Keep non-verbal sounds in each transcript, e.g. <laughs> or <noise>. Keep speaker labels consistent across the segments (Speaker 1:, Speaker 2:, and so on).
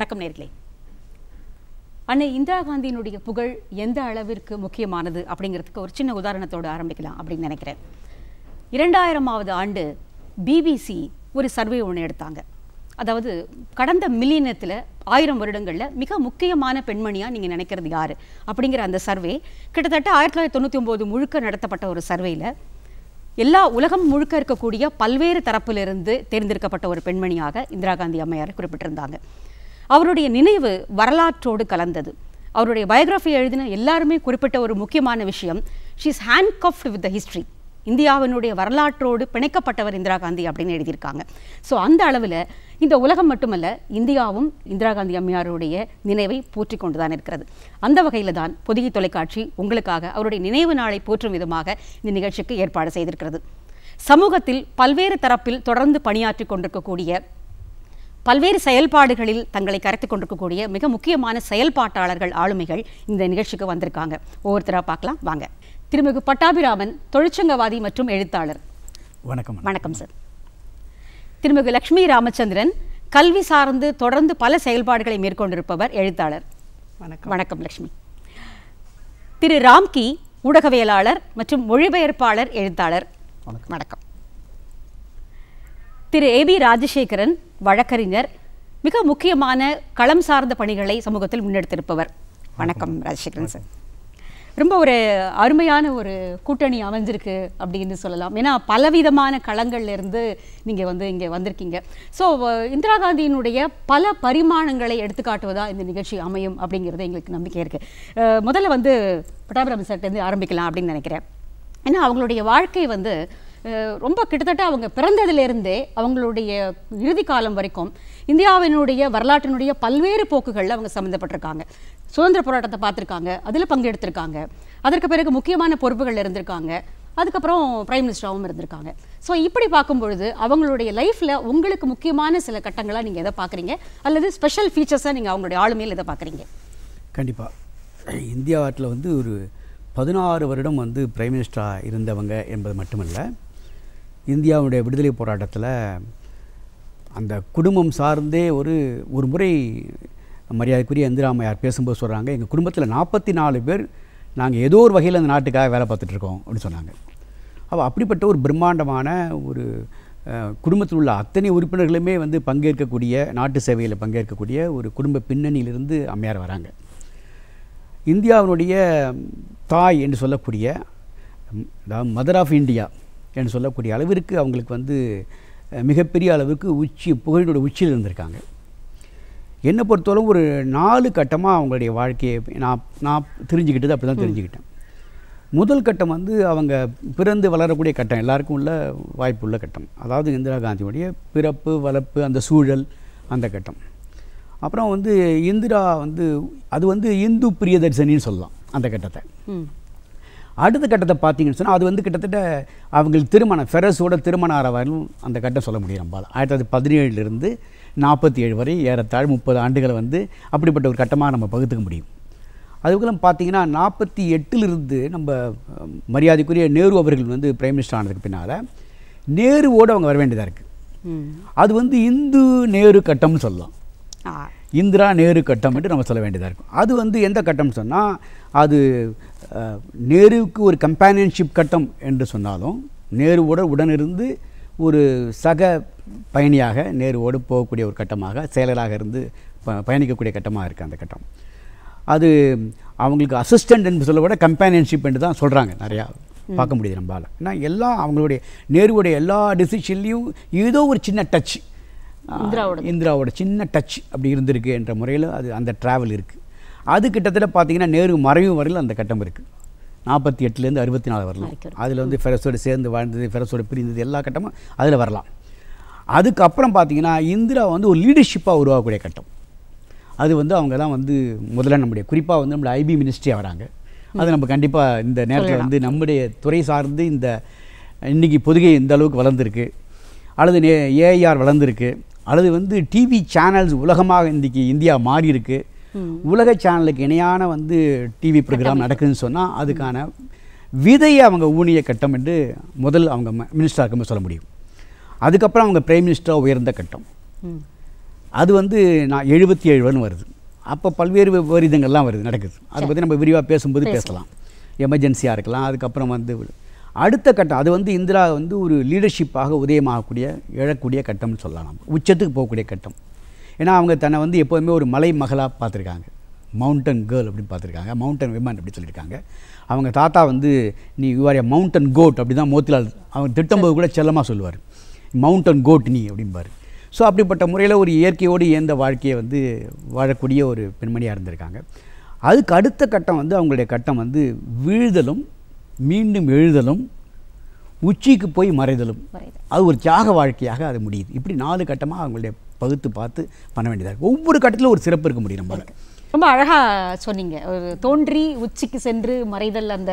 Speaker 1: வணக்கம் நேர்களே அன்னை இந்திரா காந்தியினுடைய புகழ் எந்த அளவிற்கு முக்கியமானது அப்படிங்கிறதுக்கு ஒரு சின்ன உதாரணத்தோடு ஆரம்பிக்கலாம் அப்படின்னு நினைக்கிறேன் இரண்டாயிரமாவது ஆண்டு பிபிசி ஒரு சர்வே ஒன்று எடுத்தாங்க அதாவது கடந்த மில்லியனத்தில் ஆயிரம் வருடங்களில் மிக முக்கியமான பெண்மணியாக நீங்கள் நினைக்கிறது யார் அப்படிங்கிற அந்த சர்வே கிட்டத்தட்ட ஆயிரத்தி தொள்ளாயிரத்தி தொண்ணூற்றி ஒம்பது முழுக்க நடத்தப்பட்ட ஒரு சர்வேயில் எல்லா உலகம் முழுக்க இருக்கக்கூடிய பல்வேறு தரப்பிலிருந்து தேர்ந்தெடுக்கப்பட்ட ஒரு பெண்மணியாக இந்திரா காந்தி அம்மையார் குறிப்பிட்டிருந்தாங்க அவருடைய நினைவு வரலாற்றோடு கலந்தது அவருடைய பயோகிராஃபி எழுதின எல்லாருமே குறிப்பிட்ட ஒரு முக்கியமான விஷயம் she is handcuffed with the history இந்தியாவினுடைய வரலாற்றோடு பிணைக்கப்பட்டவர் இந்திரா காந்தி அப்படின்னு எழுதியிருக்காங்க ஸோ அந்த அளவில் இந்த உலகம் மட்டுமல்ல இந்தியாவும் இந்திரா காந்தி அம்மையாருடைய நினைவை போற்றி கொண்டு தான் இருக்கிறது அந்த வகையில் தான் பொதிகை தொலைக்காட்சி உங்களுக்காக அவருடைய நினைவு நாளை போற்றும் விதமாக இந்த நிகழ்ச்சிக்கு ஏற்பாடு செய்திருக்கிறது சமூகத்தில் பல்வேறு தரப்பில் தொடர்ந்து பணியாற்றி கொண்டிருக்கக்கூடிய பல்வேறு செயல்பாடுகளில் தங்களை கரைத்து கொண்டிருக்கக்கூடிய மிக முக்கியமான செயல்பாட்டாளர்கள் ஆளுமைகள் இந்த நிகழ்ச்சிக்கு வந்திருக்காங்க ஒவ்வொருத்தராக பார்க்கலாம் வாங்க திருமிகு பட்டாபிராமன் தொழிற்சங்கவாதி மற்றும் எழுத்தாளர் வணக்கம் வணக்கம் சார் திருமிகு லக்ஷ்மி ராமச்சந்திரன் கல்வி சார்ந்து தொடர்ந்து பல செயல்பாடுகளை மேற்கொண்டிருப்பவர் எழுத்தாளர் வணக்கம் வணக்கம் லக்ஷ்மி திரு ராம்கி ஊடகவியலாளர் மற்றும் மொழிபெயர்ப்பாளர் எழுத்தாளர் வணக்கம் திரு ஏ பி ராஜசேகரன் வழக்கறிஞர் மிக முக்கியமான களம் சார்ந்த பணிகளை சமூகத்தில் முன்னெடுத்திருப்பவர் வணக்கம் ராஜசேகரன் சார் ரொம்ப ஒரு அருமையான ஒரு கூட்டணி அமைஞ்சிருக்கு அப்படின்னு சொல்லலாம் ஏன்னா பலவிதமான களங்கள்லேருந்து நீங்கள் வந்து இங்கே வந்திருக்கீங்க ஸோ இந்திரா காந்தியினுடைய பல பரிமாணங்களை எடுத்துக்காட்டுவதா இந்த நிகழ்ச்சி அமையும் அப்படிங்கிறது எங்களுக்கு நம்பிக்கை இருக்குது முதல்ல வந்து பட்டாபிராமன் சார்ட்டேருந்து ஆரம்பிக்கலாம் அப்படின்னு நினைக்கிறேன் ஏன்னா அவங்களுடைய வாழ்க்கை வந்து ரொம்ப கிட்டத்தட்ட அவங்க பிறந்ததிலிருந்தே அவங்களுடைய இறுதி காலம் வரைக்கும் இந்தியாவினுடைய வரலாற்றினுடைய பல்வேறு போக்குகளில் அவங்க சம்மந்தப்பட்டிருக்காங்க சுதந்திர போராட்டத்தை பார்த்துருக்காங்க அதில் பங்கெடுத்திருக்காங்க அதற்கு பிறகு முக்கியமான பொறுப்புகள் இருந்திருக்காங்க அதுக்கப்புறம் பிரைம் மினிஸ்டராகவும் இருந்திருக்காங்க ஸோ இப்படி பார்க்கும்பொழுது அவங்களுடைய லைஃப்பில் உங்களுக்கு முக்கியமான சில கட்டங்களாக நீங்கள் எதை பார்க்குறீங்க அல்லது ஸ்பெஷல் ஃபீச்சர்ஸாக நீங்கள் அவங்களுடைய ஆளுமையில் எதை பார்க்குறீங்க
Speaker 2: கண்டிப்பாக இந்தியாவில் வந்து ஒரு பதினாறு வருடம் வந்து பிரைம் மினிஸ்டராக இருந்தவங்க என்பது மட்டுமல்ல இந்தியாவுடைய விடுதலை போராட்டத்தில் அந்த குடும்பம் சார்ந்தே ஒரு ஒரு முறை மரியாதைக்குரிய இந்திராமையார் பேசும்போது சொல்கிறாங்க எங்கள் குடும்பத்தில் நாற்பத்தி நாலு பேர் நாங்கள் ஏதோ ஒரு வகையில் அந்த நாட்டுக்காக வேலை பார்த்துட்ருக்கோம் அப்படின்னு சொன்னாங்க அப்போ அப்படிப்பட்ட ஒரு பிரம்மாண்டமான ஒரு குடும்பத்தில் உள்ள அத்தனை உறுப்பினர்களுமே வந்து பங்கேற்கக்கூடிய நாட்டு சேவையில் பங்கேற்கக்கூடிய ஒரு குடும்ப பின்னணியிலிருந்து அம்மையார் வராங்க இந்தியாவினுடைய தாய் என்று சொல்லக்கூடிய மதர் ஆஃப் இந்தியா என்று சொல்லக்கூடிய அளவிற்கு அவங்களுக்கு வந்து மிகப்பெரிய அளவுக்கு உச்சி புகழினுடைய உச்சியில் இருந்திருக்காங்க என்னை பொறுத்தவரை ஒரு நாலு கட்டமாக அவங்களுடைய வாழ்க்கையை நான் நான் தெரிஞ்சுக்கிட்டது அப்படி தான் தெரிஞ்சுக்கிட்டேன் முதல் கட்டம் வந்து அவங்க பிறந்து வளரக்கூடிய கட்டம் எல்லாருக்கும் உள்ள வாய்ப்பு உள்ள கட்டம் அதாவது இந்திரா காந்தியுடைய பிறப்பு வளர்ப்பு அந்த சூழல் அந்த கட்டம் அப்புறம் வந்து இந்திரா வந்து அது வந்து இந்து பிரியதர்சனின்னு சொல்லலாம் அந்த கட்டத்தை அடுத்த கட்டத்தை பார்த்தீங்கன்னு சொன்னால் அது வந்து கிட்டத்தட்ட அவங்களுக்கு திருமணம் ஃபெரஸோட திருமணம் ஆரவாயிலும் அந்த கட்டம் சொல்ல முடியும் நம்பால் ஆயிரத்தி தொள்ளாயிரத்தி பதினேழுலேருந்து நாற்பத்தி ஏழு வரை ஏறத்தாழ் முப்பது ஆண்டுகளை வந்து அப்படிப்பட்ட ஒரு கட்டமாக நம்ம பகுத்துக்க முடியும் அதுக்கெல்லாம் பார்த்தீங்கன்னா நாற்பத்தி எட்டுலேருந்து நம்ம மரியாதைக்குரிய நேரு அவர்கள் வந்து பிரைம் மினிஸ்டர் ஆனதுக்கு பின்னால் நேருவோடு அவங்க வர வேண்டியதாக இருக்குது அது வந்து இந்து நேரு கட்டம்னு சொல்லலாம் இந்திரா நேரு கட்டம் என்று நம்ம சொல்ல வேண்டியதாக இருக்கும் அது வந்து எந்த கட்டம்னு சொன்னால் அது நேருவுக்கு ஒரு கம்பேனியன்ஷிப் கட்டம் என்று சொன்னாலும் நேருவோட உடனிருந்து ஒரு சக பயணியாக நேருவோடு போகக்கூடிய ஒரு கட்டமாக செயலராக இருந்து ப பயணிக்கக்கூடிய கட்டமாக இருக்குது அந்த கட்டம் அது அவங்களுக்கு அசிஸ்டண்ட் என்று சொல்ல விட என்று தான் சொல்கிறாங்க நிறையா பார்க்க முடியுது நம்மளால் ஏன்னா எல்லா அவங்களுடைய நேருவுடைய எல்லா டிசிஷன்லேயும் ஏதோ ஒரு சின்ன டச் இந்திராவோட இந்திராவோட சின்ன டச் அப்படி இருந்திருக்கு என்ற முறையில் அது அந்த ட்ராவல் இருக்குது அது கிட்டத்தட்ட பார்த்தீங்கன்னா நேரு மறைவு வரையில் அந்த கட்டம் இருக்குது நாற்பத்தி எட்டுலேருந்து அறுபத்தி நாலு வரலாம் அதில் வந்து ஃபெரஸோடு சேர்ந்து வாழ்ந்தது ஃபெரஸோடு பிரிந்தது எல்லா கட்டமும் அதில் வரலாம் அதுக்கப்புறம் பார்த்தீங்கன்னா இந்திரா வந்து ஒரு லீடர்ஷிப்பாக உருவாகக்கூடிய கட்டம் அது வந்து அவங்க தான் வந்து முதல்ல நம்முடைய குறிப்பாக வந்து நம்மளுடைய ஐபி மினிஸ்ட்ரியாக வராங்க அது நம்ம கண்டிப்பாக இந்த நேரத்தில் வந்து நம்முடைய துறை சார்ந்து இந்த இன்றைக்கி பொதுகை இந்த அளவுக்கு வளர்ந்துருக்கு அல்லது ஏஐஆர் வளர்ந்துருக்கு அல்லது வந்து டிவி சேனல்ஸ் உலகமாக இன்றைக்கி இந்தியா மாறி இருக்கு உலக சேனலுக்கு இணையான வந்து டிவி ப்ரோக்ராம் நடக்குதுன்னு சொன்னால் அதுக்கான விதையை அவங்க ஊனிய கட்டம் என்று முதல் அவங்க மினிஸ்டராக இருக்கும்போது சொல்ல முடியும் அதுக்கப்புறம் அவங்க பிரைம் மினிஸ்டராக உயர்ந்த கட்டம் அது வந்து நான் எழுபத்தி ஏழுன்னு வருது அப்போ பல்வேறு விபரீதங்கள்லாம் வருது நடக்குது அதை பற்றி நம்ம விரிவாக பேசும்போது பேசலாம் எமர்ஜென்சியாக இருக்கலாம் அதுக்கப்புறம் வந்து அடுத்த கட்டம் அது வந்து இந்திரா வந்து ஒரு லீடர்ஷிப்பாக உதயமாகக்கூடிய எழக்கூடிய கட்டம்னு சொல்லலாம் உச்சத்துக்கு போகக்கூடிய கட்டம் ஏன்னா அவங்க தன்னை வந்து எப்போதுமே ஒரு மலை மகளாக பார்த்துருக்காங்க மவுண்டன் கேர்ள் அப்படின்னு பார்த்துருக்காங்க மவுண்டன் விமன் அப்படின்னு சொல்லியிருக்காங்க அவங்க தாத்தா வந்து நீ யூஆர் ஏ மவுண்டன் கோட் அப்படி தான் மோத்திலால் அவங்க திட்டம்போது கூட செல்லமாக சொல்லுவார் மவுண்டன் கோட் நீ அப்படிம்பார் ஸோ அப்படிப்பட்ட முறையில் ஒரு இயற்கையோடு இயந்த வாழ்க்கையை வந்து வாழக்கூடிய ஒரு பெண்மணியாக இருந்திருக்காங்க அதுக்கு அடுத்த கட்டம் வந்து அவங்களுடைய கட்டம் வந்து வீழ்தலும் மீண்டும் எழுதலும் உச்சிக்கு போய் மறைதலும் அது ஒரு தியாக வாழ்க்கையாக அது முடியுது இப்படி நாலு கட்டமாக அவங்களுடைய பகுத்து பார்த்து பண்ண வேண்டியதாக இருக்குது ஒவ்வொரு கட்டத்திலும் ஒரு சிறப்பு இருக்க முடியும் நம்மளால்
Speaker 1: ரொம்ப அழகாக சொன்னீங்க ஒரு தோன்றி உச்சிக்கு சென்று மறைதல் அந்த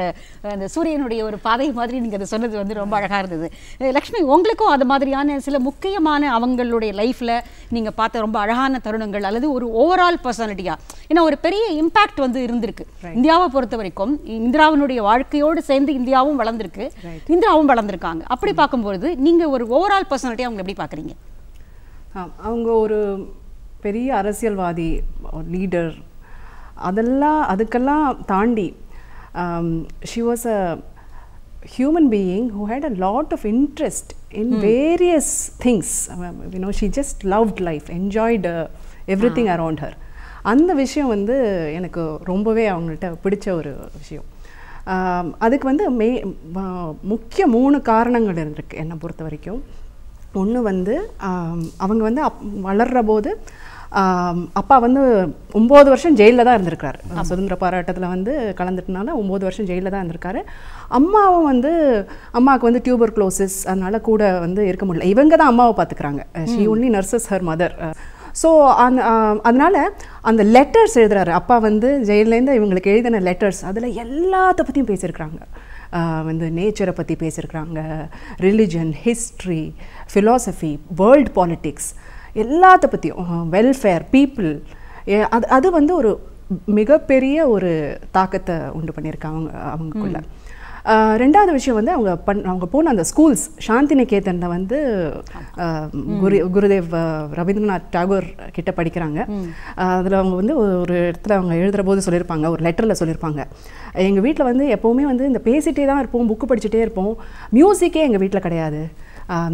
Speaker 1: அந்த சூரியனுடைய ஒரு பாதை மாதிரி நீங்கள் அதை சொன்னது வந்து ரொம்ப அழகாக இருந்தது லக்ஷ்மி உங்களுக்கும் அது மாதிரியான சில முக்கியமான அவங்களுடைய லைஃப்பில் நீங்கள் பார்த்த ரொம்ப அழகான தருணங்கள் அல்லது ஒரு ஓவரால் பர்சனாலிட்டியாக ஏன்னா ஒரு பெரிய இம்பேக்ட் வந்து இருந்திருக்கு இந்தியாவை பொறுத்த வரைக்கும் இந்திராவினுடைய வாழ்க்கையோடு சேர்ந்து இந்தியாவும் வளர்ந்துருக்கு இந்திராவும் வளர்ந்துருக்காங்க அப்படி பார்க்கும்பொழுது நீங்கள் ஒரு ஓவரால் பர்சனாலிட்டியாக அவங்க எப்படி பார்க்குறீங்க
Speaker 3: அவங்க ஒரு பெரிய அரசியல்வாதி லீடர் அதெல்லாம் அதுக்கெல்லாம் தாண்டி she was a human being who had a lot of interest in various things things. She just loved life enjoyed everything around her அந்த விஷயம் வந்து எனக்கு ரொம்பவே அவங்கள்ட்ட பிடிச்ச ஒரு விஷயம் um, அதுக்கு வந்து மே முக்கிய மூணு காரணங்கள் இருக்குது என்னை பொறுத்த வரைக்கும் ஒன்று வந்து um, அவங்க வந்து அப் வளர்கிற போது அப்பா வந்து ஒம்பது வருஷம் ஜெயிலில் தான் இருந்திருக்காரு சுதந்திர போராட்டத்தில் வந்து கலந்துட்டனால ஒம்பது வருஷம் ஜெயிலில் தான் இருந்திருக்காரு அம்மாவும் வந்து அம்மாவுக்கு வந்து டியூபர் குளோசஸ் அதனால் கூட வந்து இருக்க முடியல இவங்க தான் அம்மாவை பார்த்துக்கிறாங்க she only nurses her mother so அந்த அதனால் அந்த லெட்டர்ஸ் எழுதுறாரு அப்பா வந்து ஜெயிலேருந்து இவங்களுக்கு எழுதின லெட்டர்ஸ் அதில் எல்லாத்த பற்றியும் பேசியிருக்கிறாங்க வந்து நேச்சரை பற்றி பேசியிருக்கிறாங்க religion history philosophy world politics எல்லாத்த பற்றியும் வெல்ஃபேர் பீப்புள் அது அது வந்து ஒரு மிகப்பெரிய ஒரு தாக்கத்தை உண்டு பண்ணியிருக்காங்க அவங்க அவங்களுக்குள்ள ரெண்டாவது விஷயம் வந்து அவங்க பண் அவங்க போன அந்த ஸ்கூல்ஸ் சாந்தி நிகேதனில் வந்து குரு குருதேவ் ரவீந்திரநாத் டாகூர் கிட்ட படிக்கிறாங்க அதில் அவங்க வந்து ஒரு இடத்துல அவங்க எழுதுகிற போது சொல்லியிருப்பாங்க ஒரு லெட்டரில் சொல்லியிருப்பாங்க எங்கள் வீட்டில் வந்து எப்போவுமே வந்து இந்த பேசிகிட்டே தான் இருப்போம் புக்கு படிச்சுட்டே இருப்போம் மியூசிக்கே எங்கள் வீட்டில் கிடையாது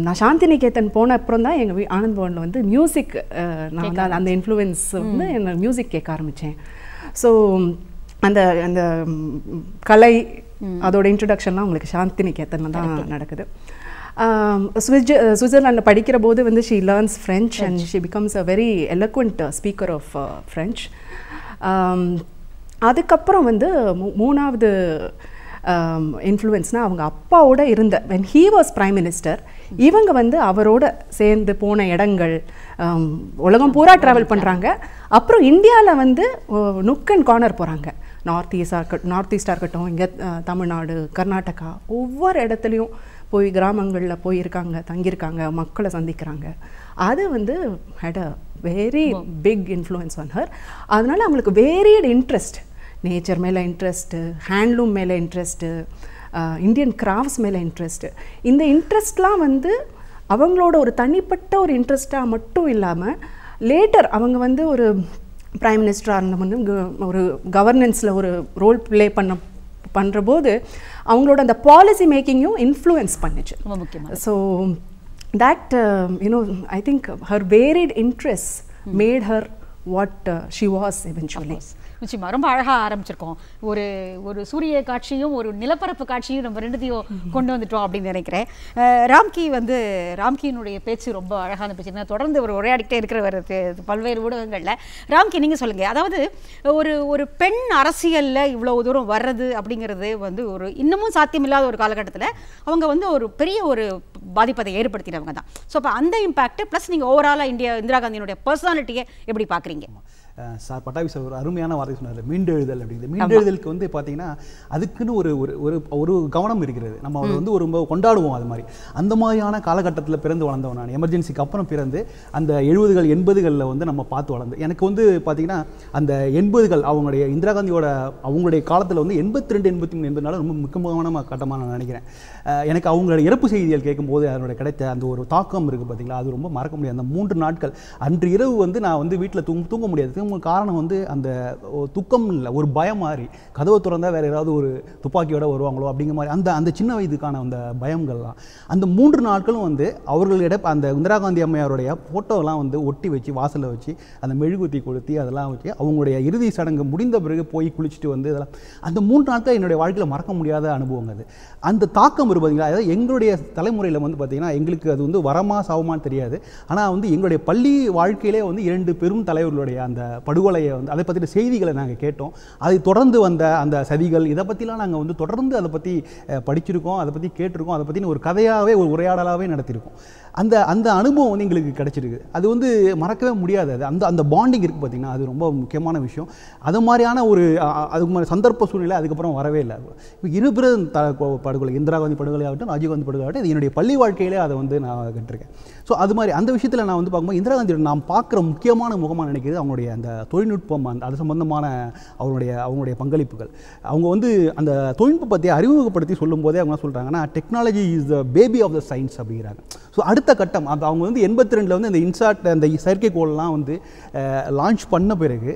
Speaker 3: நான் சாந்தி நிகேதன் போன அப்புறம் தான் எங்கள் ஆனந்த் பவனில் வந்து மியூசிக் நான் வந்து அந்த இன்ஃப்ளூயன்ஸ் வந்து என்னை மியூசிக் கேட்க ஆரம்பித்தேன் ஸோ அந்த அந்த கலை அதோட இன்ட்ரடக்ஷன்லாம் உங்களுக்கு சாந்தி நிகேதன் தான் நடக்குது சுவிட்ஜர் சுவிட்சர்லாண்டில் படிக்கிற போது வந்து she learns French and she becomes a very eloquent speaker of French அதுக்கப்புறம் வந்து மூணாவது இன்ஃப்ளூயன்ஸ்னால் um, அவங்க அப்பாவோட இருந்த when he was prime minister இவங்க வந்து அவரோட சேர்ந்து போன இடங்கள் um, உலகம் பூரா ட்ராவல் பண்ணுறாங்க அப்புறம் இந்தியாவில் வந்து நுக் அண்ட் கார்னர் போகிறாங்க நார்த் ஈஸ்டாக இருக்கட்டும் நார்த் ஈஸ்டாக இருக்கட்டும் இங்கே தமிழ்நாடு கர்நாடகா ஒவ்வொரு இடத்துலையும் போய் கிராமங்களில் போயிருக்காங்க தங்கியிருக்காங்க மக்களை சந்திக்கிறாங்க அது வந்து had a very big influence on her அதனால் அவங்களுக்கு வேரியட் இன்ட்ரெஸ்ட் நேச்சர் மேலே இன்ட்ரெஸ்ட்டு ஹேண்ட்லூம் மேலே இன்ட்ரெஸ்ட்டு இந்தியன் கிராஃப்ட்ஸ் மேலே இன்ட்ரெஸ்ட்டு இந்த இன்ட்ரெஸ்ட்லாம் வந்து அவங்களோட ஒரு தனிப்பட்ட ஒரு இன்ட்ரெஸ்ட்டாக மட்டும் இல்லாமல் லேட்டர் அவங்க வந்து ஒரு ப்ரைம் மினிஸ்டராக இருந்த வந்து ஒரு கவர்னன்ஸில் ஒரு ரோல் ப்ளே பண்ண பண்ணுற போது அவங்களோட அந்த பாலிசி மேக்கிங்கும் இன்ஃப்ளூயன்ஸ் பண்ணுச்சு so that you know I think her varied interest made her what she was eventually
Speaker 1: நிச்சயமா ரொம்ப அழகாக ஆரம்பிச்சிருக்கோம் ஒரு ஒரு சூரிய காட்சியும் ஒரு நிலப்பரப்பு காட்சியும் நம்ம ரெண்டுத்தையும் கொண்டு வந்துட்டோம் அப்படின்னு நினைக்கிறேன் ராம்கி வந்து ராம்கியினுடைய பேச்சு ரொம்ப அழகான பேச்சு நான் தொடர்ந்து ஒரு உரையாடிக்கிட்டே இருக்கிறவர் பல்வேறு ஊடகங்களில் ராம்கி நீங்கள் சொல்லுங்கள் அதாவது ஒரு ஒரு பெண் அரசியலில் இவ்வளோ தூரம் வர்றது அப்படிங்கிறது வந்து ஒரு இன்னமும் சாத்தியமில்லாத ஒரு காலகட்டத்தில் அவங்க வந்து ஒரு பெரிய ஒரு பாதிப்பதை ஏற்படுத்தினவங்க தான் ஸோ அப்போ அந்த இம்பேக்ட் ப்ளஸ் நீங்கள் ஓவராலாக இந்தியா இந்திரா காந்தியினுடைய பர்சனாலிட்டியை எப்படி பார்க்குறீங்க
Speaker 4: சார் பட்டாபி சார் ஒரு அருமையான வார்த்தை சொன்னார் மீண்டெழுதல் அப்படிங்கிறது மீண்டெழுதலுக்கு வந்து பார்த்தீங்கன்னா அதுக்குன்னு ஒரு ஒரு ஒரு கவனம் இருக்கிறது நம்ம அதை வந்து ரொம்ப கொண்டாடுவோம் அது மாதிரி அந்த மாதிரியான காலகட்டத்தில் பிறந்து வளர்ந்தவன் நான் எமர்ஜென்சிக்கு அப்புறம் பிறந்து அந்த எழுபதுகள் எண்பதுகளில் வந்து நம்ம பார்த்து வளர்ந்து எனக்கு வந்து பார்த்தீங்கன்னா அந்த எண்பதுகள் அவங்களுடைய இந்திரா காந்தியோட அவங்களுடைய காலத்தில் வந்து எண்பத்தி ரெண்டு எண்பத்தி மூணு எண்பதுனால ரொம்ப முக்கியமான கட்டமாக நான் நினைக்கிறேன் எனக்கு அவங்களோட இறப்பு செய்திகள் கேட்கும்போது அதனோட கிடைத்த அந்த ஒரு தாக்கம் இருக்குது பார்த்தீங்களா அது ரொம்ப மறக்க முடியாது அந்த மூன்று நாட்கள் அன்று இரவு வந்து நான் வந்து வீட்டில் தூங்க தூங்க முடியாது தூங்க காரணம் வந்து அந்த துக்கம் இல்லை ஒரு பயம் மாதிரி கதவை திறந்தால் வேறு ஏதாவது ஒரு துப்பாக்கியோட வருவாங்களோ அப்படிங்கிற மாதிரி அந்த அந்த சின்ன வயதுக்கான அந்த பயங்கள்லாம் அந்த மூன்று நாட்களும் வந்து அவர்களிட அந்த இந்திரா காந்தி அம்மையாருடைய ஃபோட்டோலாம் வந்து ஒட்டி வச்சு வாசலில் வச்சு அந்த மெழுகுத்தி கொளுத்தி அதெல்லாம் வச்சு அவங்களுடைய இறுதி சடங்கு முடிந்த பிறகு போய் குளிச்சுட்டு வந்து இதெல்லாம் அந்த மூன்று நாட்கள் என்னுடைய வாழ்க்கையில் மறக்க முடியாத அனுபவங்கள் அது அந்த தாக்கம் ஒரு பார்த்திங்களா அதாவது எங்களுடைய தலைமுறையில் வந்து பார்த்திங்கன்னா எங்களுக்கு அது வந்து வரமா சாவமானு தெரியாது ஆனால் வந்து எங்களுடைய பள்ளி வாழ்க்கையிலே வந்து இரண்டு பெரும் தலைவர்களுடைய அந்த படுகொலையை வந்து அதை பற்றின செய்திகளை நாங்கள் கேட்டோம் அதை தொடர்ந்து வந்த அந்த சதிகள் இதை பற்றிலாம் நாங்கள் வந்து தொடர்ந்து அதை பற்றி படிச்சிருக்கோம் அதை பற்றி கேட்டிருக்கோம் அதை பற்றின ஒரு கதையாகவே ஒரு உரையாடலாகவே நடத்தியிருக்கோம் அந்த அந்த அனுபவம் வந்து எங்களுக்கு கிடச்சிருக்கு அது வந்து மறக்கவே முடியாது அது அந்த அந்த பாண்டிங் இருக்குது பார்த்திங்கன்னா அது ரொம்ப முக்கியமான விஷயம் அது மாதிரியான ஒரு அதுக்கு மாதிரி சந்தர்ப்ப சூழ்நிலை அதுக்கப்புறம் வரவே இல்லை இப்போ இருபெரும் த படுகொலை இந்திரா காந்தி படுகொலை ஆகட்டும் காந்தி படுகொலை ஆகட்டும் என்னுடைய பள்ளி வாழ்க்கையிலே அதை வந்து நான் கட்டிருக்கேன் ஸோ அது மாதிரி அந்த விஷயத்தில் நான் வந்து பார்க்கும்போது இந்திரா காந்தியோட நாம் பார்க்குற முக்கியமான முகமாக நினைக்கிறது அவங்களுடைய அந்த தொழில்நுட்பம் அந்த அது சம்பந்தமான அவங்களுடைய அவங்களுடைய பங்களிப்புகள் அவங்க வந்து அந்த தொழில்நுட்பத்தை அறிமுகப்படுத்தி சொல்லும்போதே அவங்க சொல்கிறாங்கன்னா technology is the baby of the science அப்படிங்கிறாங்க ஸோ அடுத்த கட்டம் அது அவங்க வந்து எண்பத்தி ரெண்டில் வந்து இந்த இன்சாட் அந்த செயற்கைக்கோள்லாம் வந்து லான்ச் பண்ண பிறகு